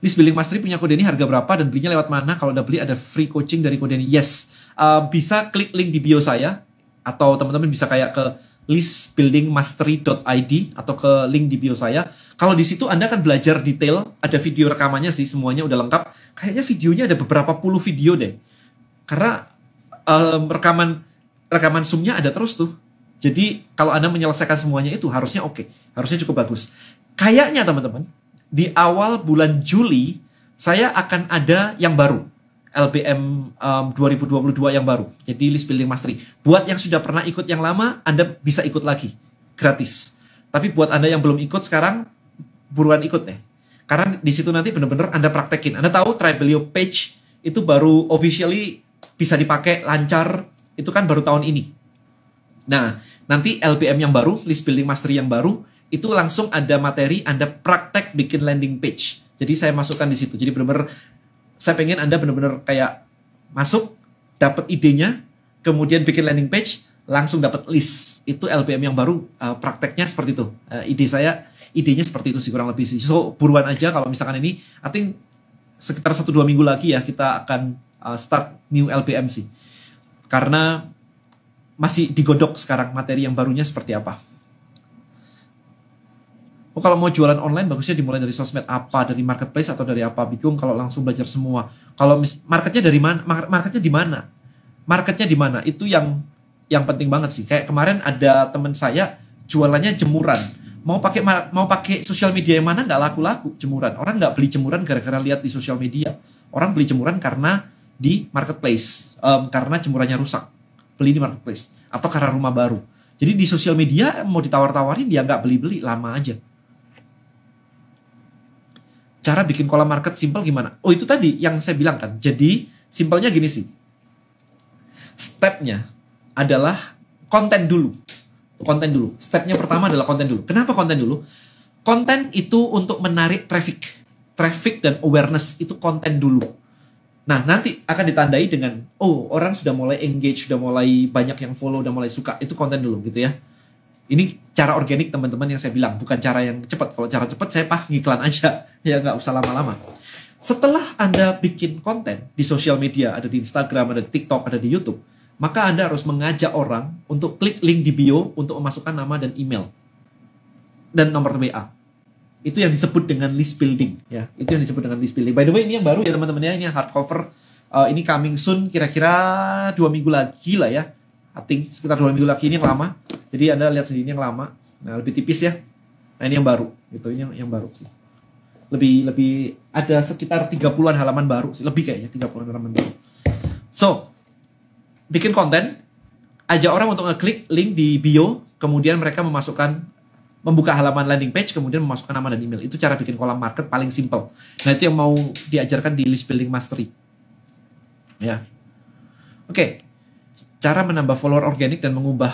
List billing mastery punya kode ini harga berapa dan belinya lewat mana? Kalau udah beli ada free coaching dari kode ini. Yes, uh, bisa klik link di bio saya atau teman-teman bisa kayak ke listbuildingmastery.id atau ke link di bio saya. Kalau di situ Anda akan belajar detail, ada video rekamannya sih, semuanya udah lengkap. Kayaknya videonya ada beberapa puluh video deh. Karena um, rekaman rekaman sumnya ada terus tuh. Jadi kalau Anda menyelesaikan semuanya itu harusnya oke, okay, harusnya cukup bagus. Kayaknya teman-teman, di awal bulan Juli saya akan ada yang baru LBM um, 2022 yang baru. Jadi list building mastery. Buat yang sudah pernah ikut yang lama, Anda bisa ikut lagi. Gratis. Tapi buat Anda yang belum ikut sekarang, buruan ikut deh. Karena di situ nanti benar-benar Anda praktekin. Anda tahu Tribelio page itu baru officially bisa dipakai lancar, itu kan baru tahun ini. Nah, nanti LBM yang baru, list building mastery yang baru, itu langsung ada materi Anda praktek bikin landing page. Jadi saya masukkan di situ. Jadi benar-benar saya pengen Anda benar-benar kayak masuk, dapat idenya, kemudian bikin landing page, langsung dapat list. Itu LBM yang baru uh, prakteknya seperti itu. Uh, ide saya, idenya seperti itu sih kurang lebih sih. So buruan aja kalau misalkan ini, I think sekitar 1-2 minggu lagi ya kita akan uh, start new LBM sih. Karena masih digodok sekarang materi yang barunya seperti apa. Oh kalau mau jualan online bagusnya dimulai dari sosmed apa, dari marketplace atau dari apa? Bingung kalau langsung belajar semua. Kalau mis marketnya dari mana? Marketnya di mana? Marketnya di mana? Itu yang yang penting banget sih. Kayak kemarin ada teman saya jualannya jemuran. Mau pakai mau pakai sosial media yang mana nggak laku-laku jemuran. Orang nggak beli jemuran gara-gara lihat di sosial media. Orang beli jemuran karena di marketplace, um, karena jemurannya rusak. Beli di marketplace atau karena rumah baru. Jadi di sosial media mau ditawar-tawarin dia nggak beli-beli lama aja cara bikin kolam market simple gimana? Oh itu tadi yang saya bilang kan. Jadi simpelnya gini sih. Stepnya adalah konten dulu. Konten dulu. Stepnya pertama adalah konten dulu. Kenapa konten dulu? Konten itu untuk menarik traffic. Traffic dan awareness itu konten dulu. Nah nanti akan ditandai dengan oh orang sudah mulai engage, sudah mulai banyak yang follow, sudah mulai suka. Itu konten dulu gitu ya ini cara organik teman-teman yang saya bilang bukan cara yang cepat kalau cara cepat saya pah ngiklan aja [LAUGHS] ya nggak usah lama-lama setelah anda bikin konten di sosial media ada di Instagram ada di TikTok ada di YouTube maka anda harus mengajak orang untuk klik link di bio untuk memasukkan nama dan email dan nomor WA itu yang disebut dengan list building ya itu yang disebut dengan list building by the way ini yang baru ya teman-teman ya ini yang hardcover uh, ini coming soon kira-kira dua minggu lagi lah ya I think sekitar dua minggu lagi ini yang lama jadi Anda lihat sendiri ini yang lama, nah lebih tipis ya. Nah ini yang baru, gitu ini yang, yang baru sih. Lebih lebih ada sekitar 30-an halaman baru sih, lebih kayaknya 30-an halaman baru. So, bikin konten, ajak orang untuk ngeklik link di bio, kemudian mereka memasukkan membuka halaman landing page kemudian memasukkan nama dan email itu cara bikin kolam market paling simple nah itu yang mau diajarkan di list building mastery ya oke okay. cara menambah follower organik dan mengubah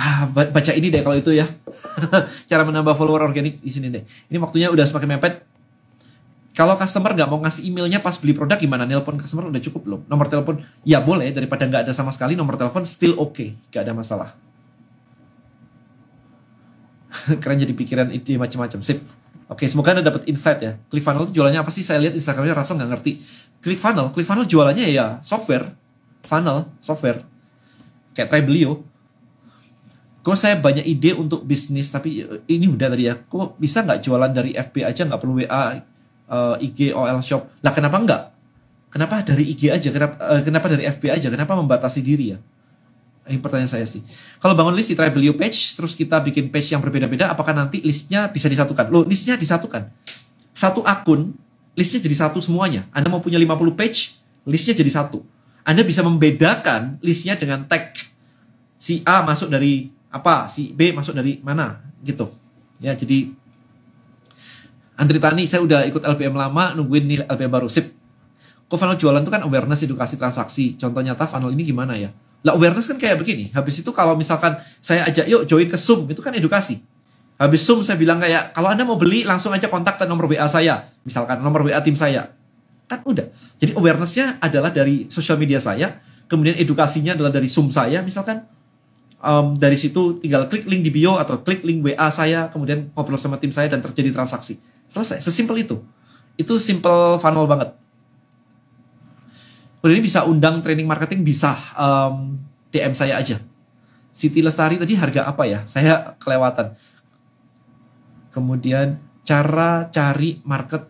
ah, baca ini deh kalau itu ya [LAUGHS] cara menambah follower organik di sini deh ini waktunya udah semakin mepet kalau customer nggak mau ngasih emailnya pas beli produk gimana nelpon customer udah cukup belum nomor telepon ya boleh daripada nggak ada sama sekali nomor telepon still oke okay. nggak ada masalah [LAUGHS] keren jadi pikiran ide macam-macam sip Oke, semoga Anda dapat insight ya. ClickFunnels itu jualannya apa sih? Saya lihat Instagramnya Russell nggak ngerti. ClickFunnels, ClickFunnels jualannya ya software, funnel, software. Kayak Tribelio kok saya banyak ide untuk bisnis tapi eh, ini udah tadi ya kok bisa nggak jualan dari FB aja nggak perlu WA uh, eh, IG OL shop lah kenapa nggak kenapa dari IG aja kenapa uh, kenapa dari FB aja kenapa membatasi diri ya ini pertanyaan saya sih kalau bangun list di Tribelio page terus kita bikin page yang berbeda-beda apakah nanti listnya bisa disatukan loh listnya disatukan satu akun listnya jadi satu semuanya Anda mau punya 50 page listnya jadi satu Anda bisa membedakan listnya dengan tag si A masuk dari apa si B masuk dari mana gitu ya jadi Andri Tani saya udah ikut LPM lama nungguin nih LPM baru sip kok funnel jualan itu kan awareness edukasi transaksi contohnya nyata funnel ini gimana ya lah awareness kan kayak begini habis itu kalau misalkan saya ajak yuk join ke Zoom itu kan edukasi habis Zoom saya bilang kayak kalau anda mau beli langsung aja kontak ke nomor WA saya misalkan nomor WA tim saya kan udah jadi awarenessnya adalah dari sosial media saya kemudian edukasinya adalah dari Zoom saya misalkan um, dari situ tinggal klik link di bio atau klik link WA saya kemudian ngobrol sama tim saya dan terjadi transaksi selesai sesimpel itu itu simple funnel banget kemudian ini bisa undang training marketing bisa um, DM saya aja Siti Lestari tadi harga apa ya saya kelewatan kemudian cara cari market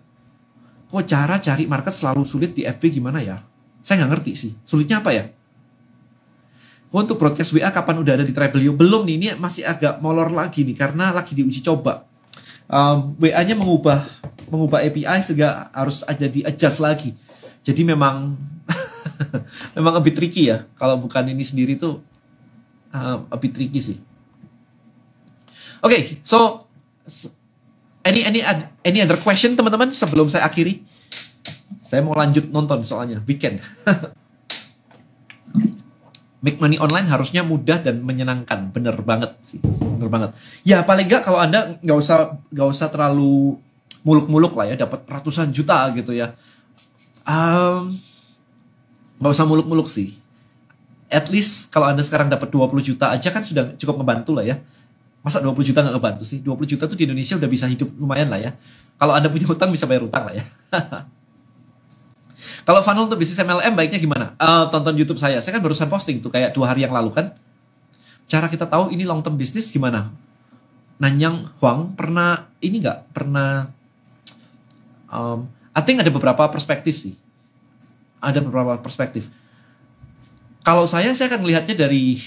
kok cara cari market selalu sulit di FB gimana ya saya nggak ngerti sih sulitnya apa ya untuk broadcast WA kapan udah ada di Tribelio? Belum nih, ini masih agak molor lagi nih karena lagi diuji coba. Um, WA-nya mengubah mengubah API sehingga harus aja di adjust lagi. Jadi memang [LAUGHS] memang lebih tricky ya. Kalau bukan ini sendiri tuh lebih tricky sih. Oke, okay, so any any any other question teman-teman sebelum saya akhiri? Saya mau lanjut nonton soalnya weekend. [LAUGHS] make money online harusnya mudah dan menyenangkan bener banget sih bener banget ya paling nggak kalau anda nggak usah nggak usah terlalu muluk-muluk lah ya dapat ratusan juta gitu ya nggak um, usah muluk-muluk sih at least kalau anda sekarang dapat 20 juta aja kan sudah cukup membantu lah ya masa 20 juta nggak ngebantu sih 20 juta tuh di Indonesia udah bisa hidup lumayan lah ya kalau anda punya hutang bisa bayar hutang lah ya [LAUGHS] Kalau funnel untuk bisnis MLM baiknya gimana? Uh, tonton YouTube saya. Saya kan barusan posting tuh kayak dua hari yang lalu kan. Cara kita tahu ini long term bisnis gimana? Nanyang Huang pernah ini nggak pernah? Um, I think ada beberapa perspektif sih. Ada beberapa perspektif. Kalau saya, saya akan melihatnya dari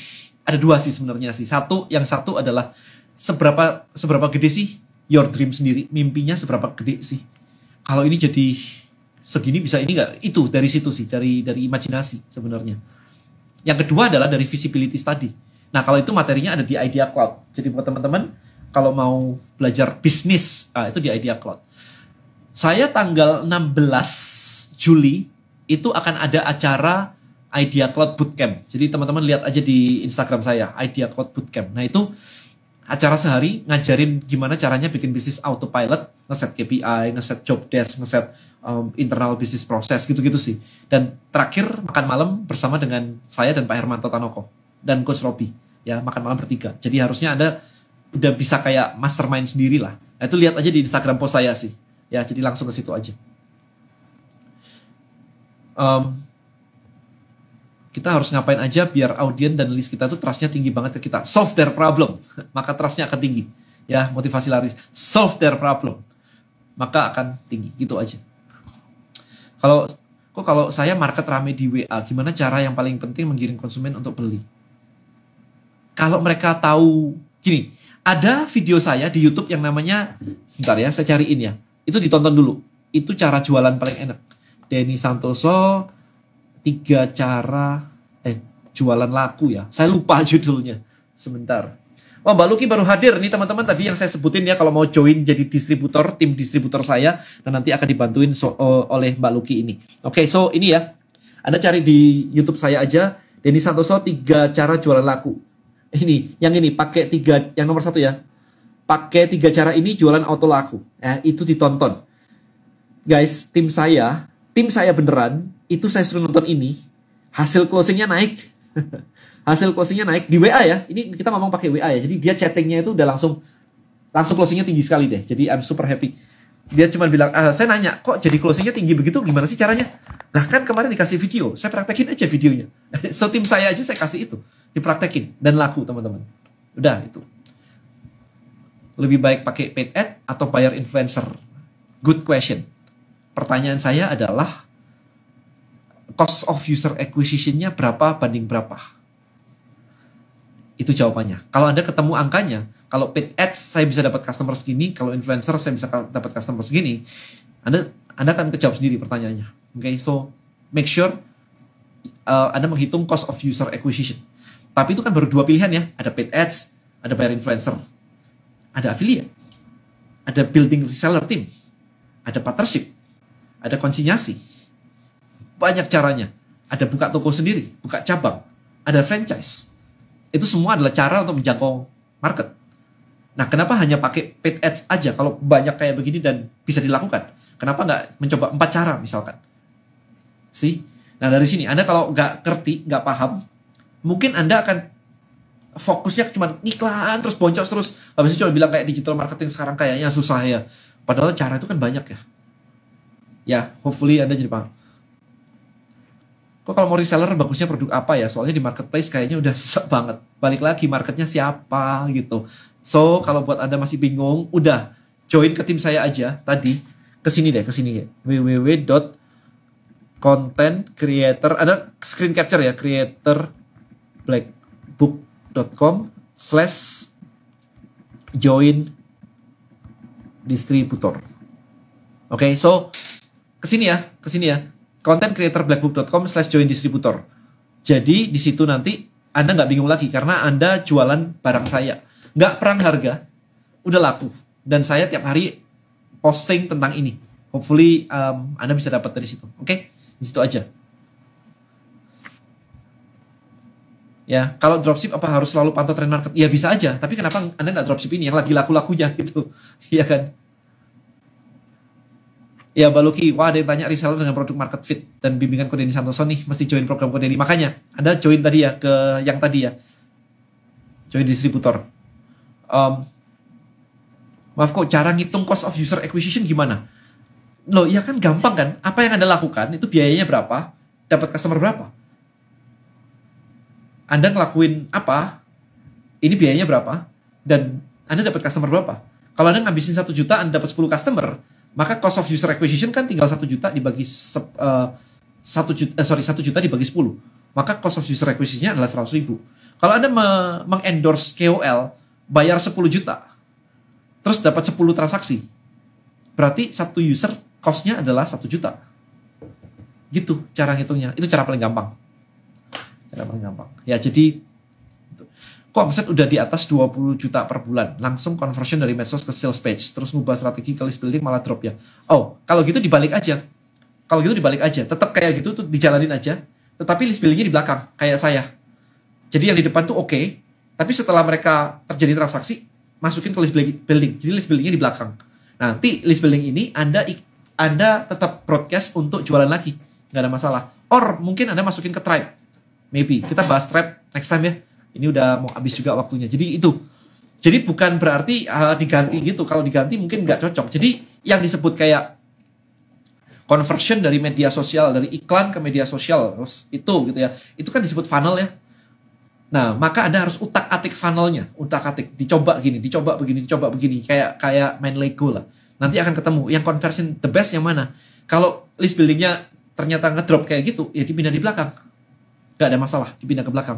ada dua sih sebenarnya sih. Satu, yang satu adalah seberapa seberapa gede sih your dream sendiri, mimpinya seberapa gede sih. Kalau ini jadi segini bisa ini nggak itu dari situ sih dari dari imajinasi sebenarnya yang kedua adalah dari visibility tadi nah kalau itu materinya ada di idea cloud jadi buat teman-teman kalau mau belajar bisnis ah, itu di idea cloud saya tanggal 16 Juli itu akan ada acara idea cloud bootcamp jadi teman-teman lihat aja di Instagram saya idea cloud bootcamp nah itu acara sehari ngajarin gimana caranya bikin bisnis autopilot, ngeset KPI, ngeset job desk, ngeset um, internal bisnis proses gitu-gitu sih. Dan terakhir makan malam bersama dengan saya dan Pak Hermanto Tanoko dan Coach Robi ya makan malam bertiga. Jadi harusnya ada udah bisa kayak mastermind sendiri lah. Nah, itu lihat aja di Instagram post saya sih. Ya, jadi langsung ke situ aja. Um, kita harus ngapain aja biar audiens dan list kita tuh trustnya tinggi banget ke kita. Solve their problem, [LAUGHS] maka trustnya akan tinggi. Ya, motivasi laris. Solve their problem, maka akan tinggi. Gitu aja. Kalau kok kalau saya market rame di WA, gimana cara yang paling penting menggiring konsumen untuk beli? Kalau mereka tahu, gini, ada video saya di YouTube yang namanya, sebentar ya, saya cariin ya. Itu ditonton dulu. Itu cara jualan paling enak. Denny Santoso, tiga cara eh jualan laku ya. Saya lupa [LAUGHS] judulnya. Sebentar. Wah, oh, Mbak Luki baru hadir nih teman-teman tadi yang saya sebutin ya kalau mau join jadi distributor tim distributor saya dan nanti akan dibantuin so, eh, oleh Mbak Luki ini. Oke, okay, so ini ya. Anda cari di YouTube saya aja Denny Santoso tiga cara jualan laku. Ini, yang ini pakai tiga yang nomor satu ya. Pakai tiga cara ini jualan auto laku. Eh, itu ditonton. Guys, tim saya, tim saya beneran itu saya suruh nonton ini, hasil closingnya naik. [LAUGHS] hasil closingnya naik di WA ya. Ini kita ngomong pakai WA ya. Jadi dia chattingnya itu udah langsung langsung closingnya tinggi sekali deh. Jadi I'm super happy. Dia cuma bilang, ah, saya nanya, kok jadi closingnya tinggi begitu? Gimana sih caranya? Nah kan kemarin dikasih video, saya praktekin aja videonya. [LAUGHS] so tim saya aja saya kasih itu, dipraktekin dan laku teman-teman. Udah itu. Lebih baik pakai paid ad atau bayar influencer? Good question. Pertanyaan saya adalah cost of user acquisition-nya berapa banding berapa? Itu jawabannya. Kalau Anda ketemu angkanya, kalau paid ads saya bisa dapat customer segini, kalau influencer saya bisa dapat customer segini, Anda Anda akan kejawab sendiri pertanyaannya. Oke, okay? so make sure uh, Anda menghitung cost of user acquisition. Tapi itu kan baru dua pilihan ya, ada paid ads, ada bayar influencer, ada affiliate, ada building reseller team, ada partnership, ada konsinyasi, banyak caranya. Ada buka toko sendiri, buka cabang, ada franchise. Itu semua adalah cara untuk menjangkau market. Nah, kenapa hanya pakai paid ads aja kalau banyak kayak begini dan bisa dilakukan? Kenapa nggak mencoba empat cara misalkan? Sih? Nah, dari sini Anda kalau nggak ngerti, nggak paham, mungkin Anda akan fokusnya cuma iklan terus boncos terus habis itu cuma bilang kayak digital marketing sekarang kayaknya susah ya padahal cara itu kan banyak ya ya hopefully anda jadi paham kok kalau mau reseller bagusnya produk apa ya? Soalnya di marketplace kayaknya udah sesak banget. Balik lagi marketnya siapa gitu. So kalau buat anda masih bingung, udah join ke tim saya aja tadi. ke sini deh, kesini ya. www content creator ada screen capture ya creator blackbook.com slash join distributor oke okay, so kesini ya kesini ya konten creator blackbook.com slash join distributor. Jadi di situ nanti Anda nggak bingung lagi karena Anda jualan barang saya. Nggak perang harga, udah laku. Dan saya tiap hari posting tentang ini. Hopefully um, Anda bisa dapat dari situ. Oke, okay? di situ aja. Ya, kalau dropship apa harus selalu pantau tren market? Ya bisa aja, tapi kenapa Anda nggak dropship ini yang lagi laku-lakunya [LAUGHS] gitu? Iya kan? Ya Baluki, wah ada yang tanya reseller dengan produk market fit dan bimbingan Kodeni Santoso nih mesti join program Kodeni. Makanya Anda join tadi ya ke yang tadi ya. Join distributor. Um, maaf kok, cara ngitung cost of user acquisition gimana? Loh, ya kan gampang kan? Apa yang Anda lakukan itu biayanya berapa, dapat customer berapa. Anda ngelakuin apa, ini biayanya berapa, dan Anda dapat customer berapa. Kalau Anda ngabisin 1 juta, Anda dapat 10 customer, maka cost of user acquisition kan tinggal satu juta dibagi eh, satu uh, juta eh, sorry satu juta dibagi 10 maka cost of user acquisitionnya adalah seratus ribu kalau anda me mengendorse KOL bayar 10 juta terus dapat 10 transaksi berarti satu user costnya adalah satu juta gitu cara ngitungnya itu cara paling gampang cara paling gampang ya jadi kok omset udah di atas 20 juta per bulan, langsung conversion dari medsos ke sales page, terus ngubah strategi ke list building malah drop ya. Oh, kalau gitu dibalik aja. Kalau gitu dibalik aja, tetap kayak gitu tuh dijalanin aja. Tetapi list buildingnya di belakang, kayak saya. Jadi yang di depan tuh oke, okay, tapi setelah mereka terjadi transaksi, masukin ke list building. Jadi list buildingnya di belakang. Nanti list building ini Anda Anda tetap broadcast untuk jualan lagi, nggak ada masalah. Or mungkin Anda masukin ke tribe, maybe. Kita bahas tribe next time ya ini udah mau habis juga waktunya jadi itu jadi bukan berarti uh, diganti gitu kalau diganti mungkin nggak cocok jadi yang disebut kayak conversion dari media sosial dari iklan ke media sosial terus itu gitu ya itu kan disebut funnel ya nah maka anda harus utak atik funnelnya utak atik dicoba gini dicoba begini dicoba begini kayak kayak main lego lah nanti akan ketemu yang conversion the best yang mana kalau list buildingnya ternyata ngedrop kayak gitu ya dipindah di belakang gak ada masalah dipindah ke belakang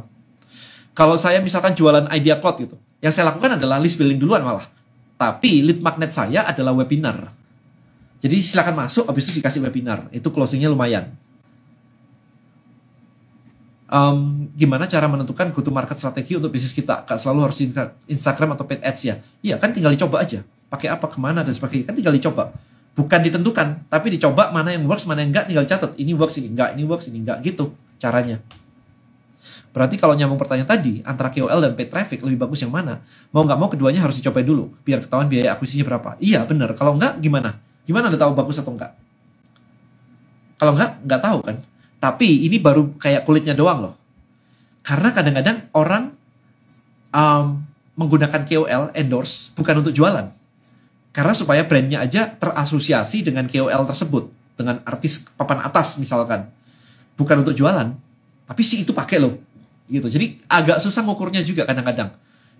kalau saya misalkan jualan idea cloud gitu, yang saya lakukan adalah list building duluan malah. Tapi lead magnet saya adalah webinar. Jadi silakan masuk, habis itu dikasih webinar. Itu closingnya lumayan. Um, gimana cara menentukan go to market strategi untuk bisnis kita? Kak selalu harus Instagram atau paid ads ya? Iya kan tinggal dicoba aja. Pakai apa, kemana dan sebagainya. Kan tinggal dicoba. Bukan ditentukan, tapi dicoba mana yang works, mana yang enggak. Tinggal catat, ini works, ini enggak, ini works, ini enggak. Gitu caranya. Berarti kalau nyambung pertanyaan tadi, antara KOL dan paid traffic lebih bagus yang mana? Mau nggak mau keduanya harus dicoba dulu, biar ketahuan biaya akuisinya berapa. Iya bener, kalau nggak gimana? Gimana udah tahu bagus atau nggak? Kalau nggak, nggak tahu kan? Tapi ini baru kayak kulitnya doang loh. Karena kadang-kadang orang um, menggunakan KOL endorse bukan untuk jualan. Karena supaya brandnya aja terasosiasi dengan KOL tersebut. Dengan artis papan atas misalkan. Bukan untuk jualan. Tapi si itu pakai loh gitu. Jadi agak susah ngukurnya juga kadang-kadang.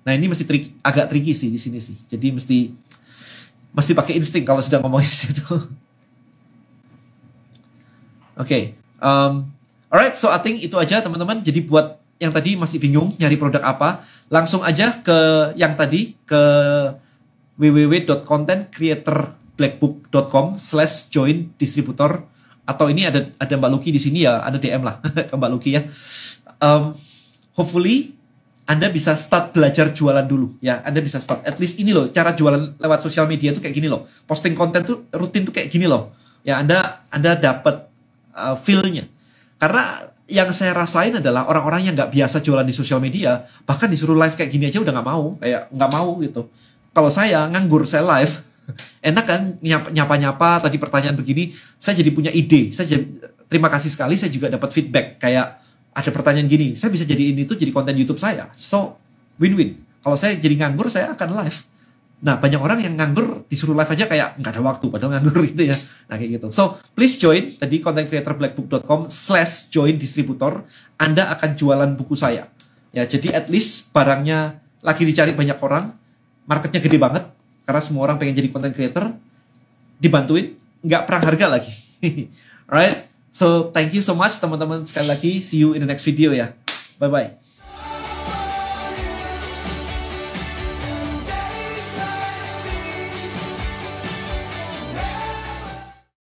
Nah ini mesti trik, agak tricky sih di sini sih. Jadi mesti mesti pakai insting kalau sudah ngomongnya [LAUGHS] situ. Oke, okay. um, alright. So I think itu aja teman-teman. Jadi buat yang tadi masih bingung nyari produk apa, langsung aja ke yang tadi ke www.contentcreatorblackbook.com slash join distributor atau ini ada ada Mbak Luki di sini ya, ada DM lah ke [LAUGHS] Mbak Luki ya. Um, hopefully anda bisa start belajar jualan dulu ya. Anda bisa start at least ini loh cara jualan lewat sosial media tuh kayak gini loh. Posting konten tuh rutin tuh kayak gini loh. Ya Anda Anda dapat uh, feel-nya. Karena yang saya rasain adalah orang-orang yang nggak biasa jualan di sosial media bahkan disuruh live kayak gini aja udah nggak mau kayak nggak mau gitu. Kalau saya nganggur saya live [LAUGHS] enak kan nyapa-nyapa tadi pertanyaan begini saya jadi punya ide saya jadi, terima kasih sekali saya juga dapat feedback kayak ada pertanyaan gini, saya bisa jadi ini tuh jadi konten YouTube saya. So, win-win. Kalau saya jadi nganggur, saya akan live. Nah, banyak orang yang nganggur disuruh live aja kayak nggak ada waktu, padahal nganggur [LAUGHS] gitu ya. Nah, kayak gitu. So, please join tadi contentcreatorblackbook.com slash join distributor. Anda akan jualan buku saya. Ya, jadi at least barangnya lagi dicari banyak orang, marketnya gede banget, karena semua orang pengen jadi content creator, dibantuin, nggak perang harga lagi. Alright? [LAUGHS] So thank you so much teman-teman sekali lagi. See you in the next video ya. Bye bye.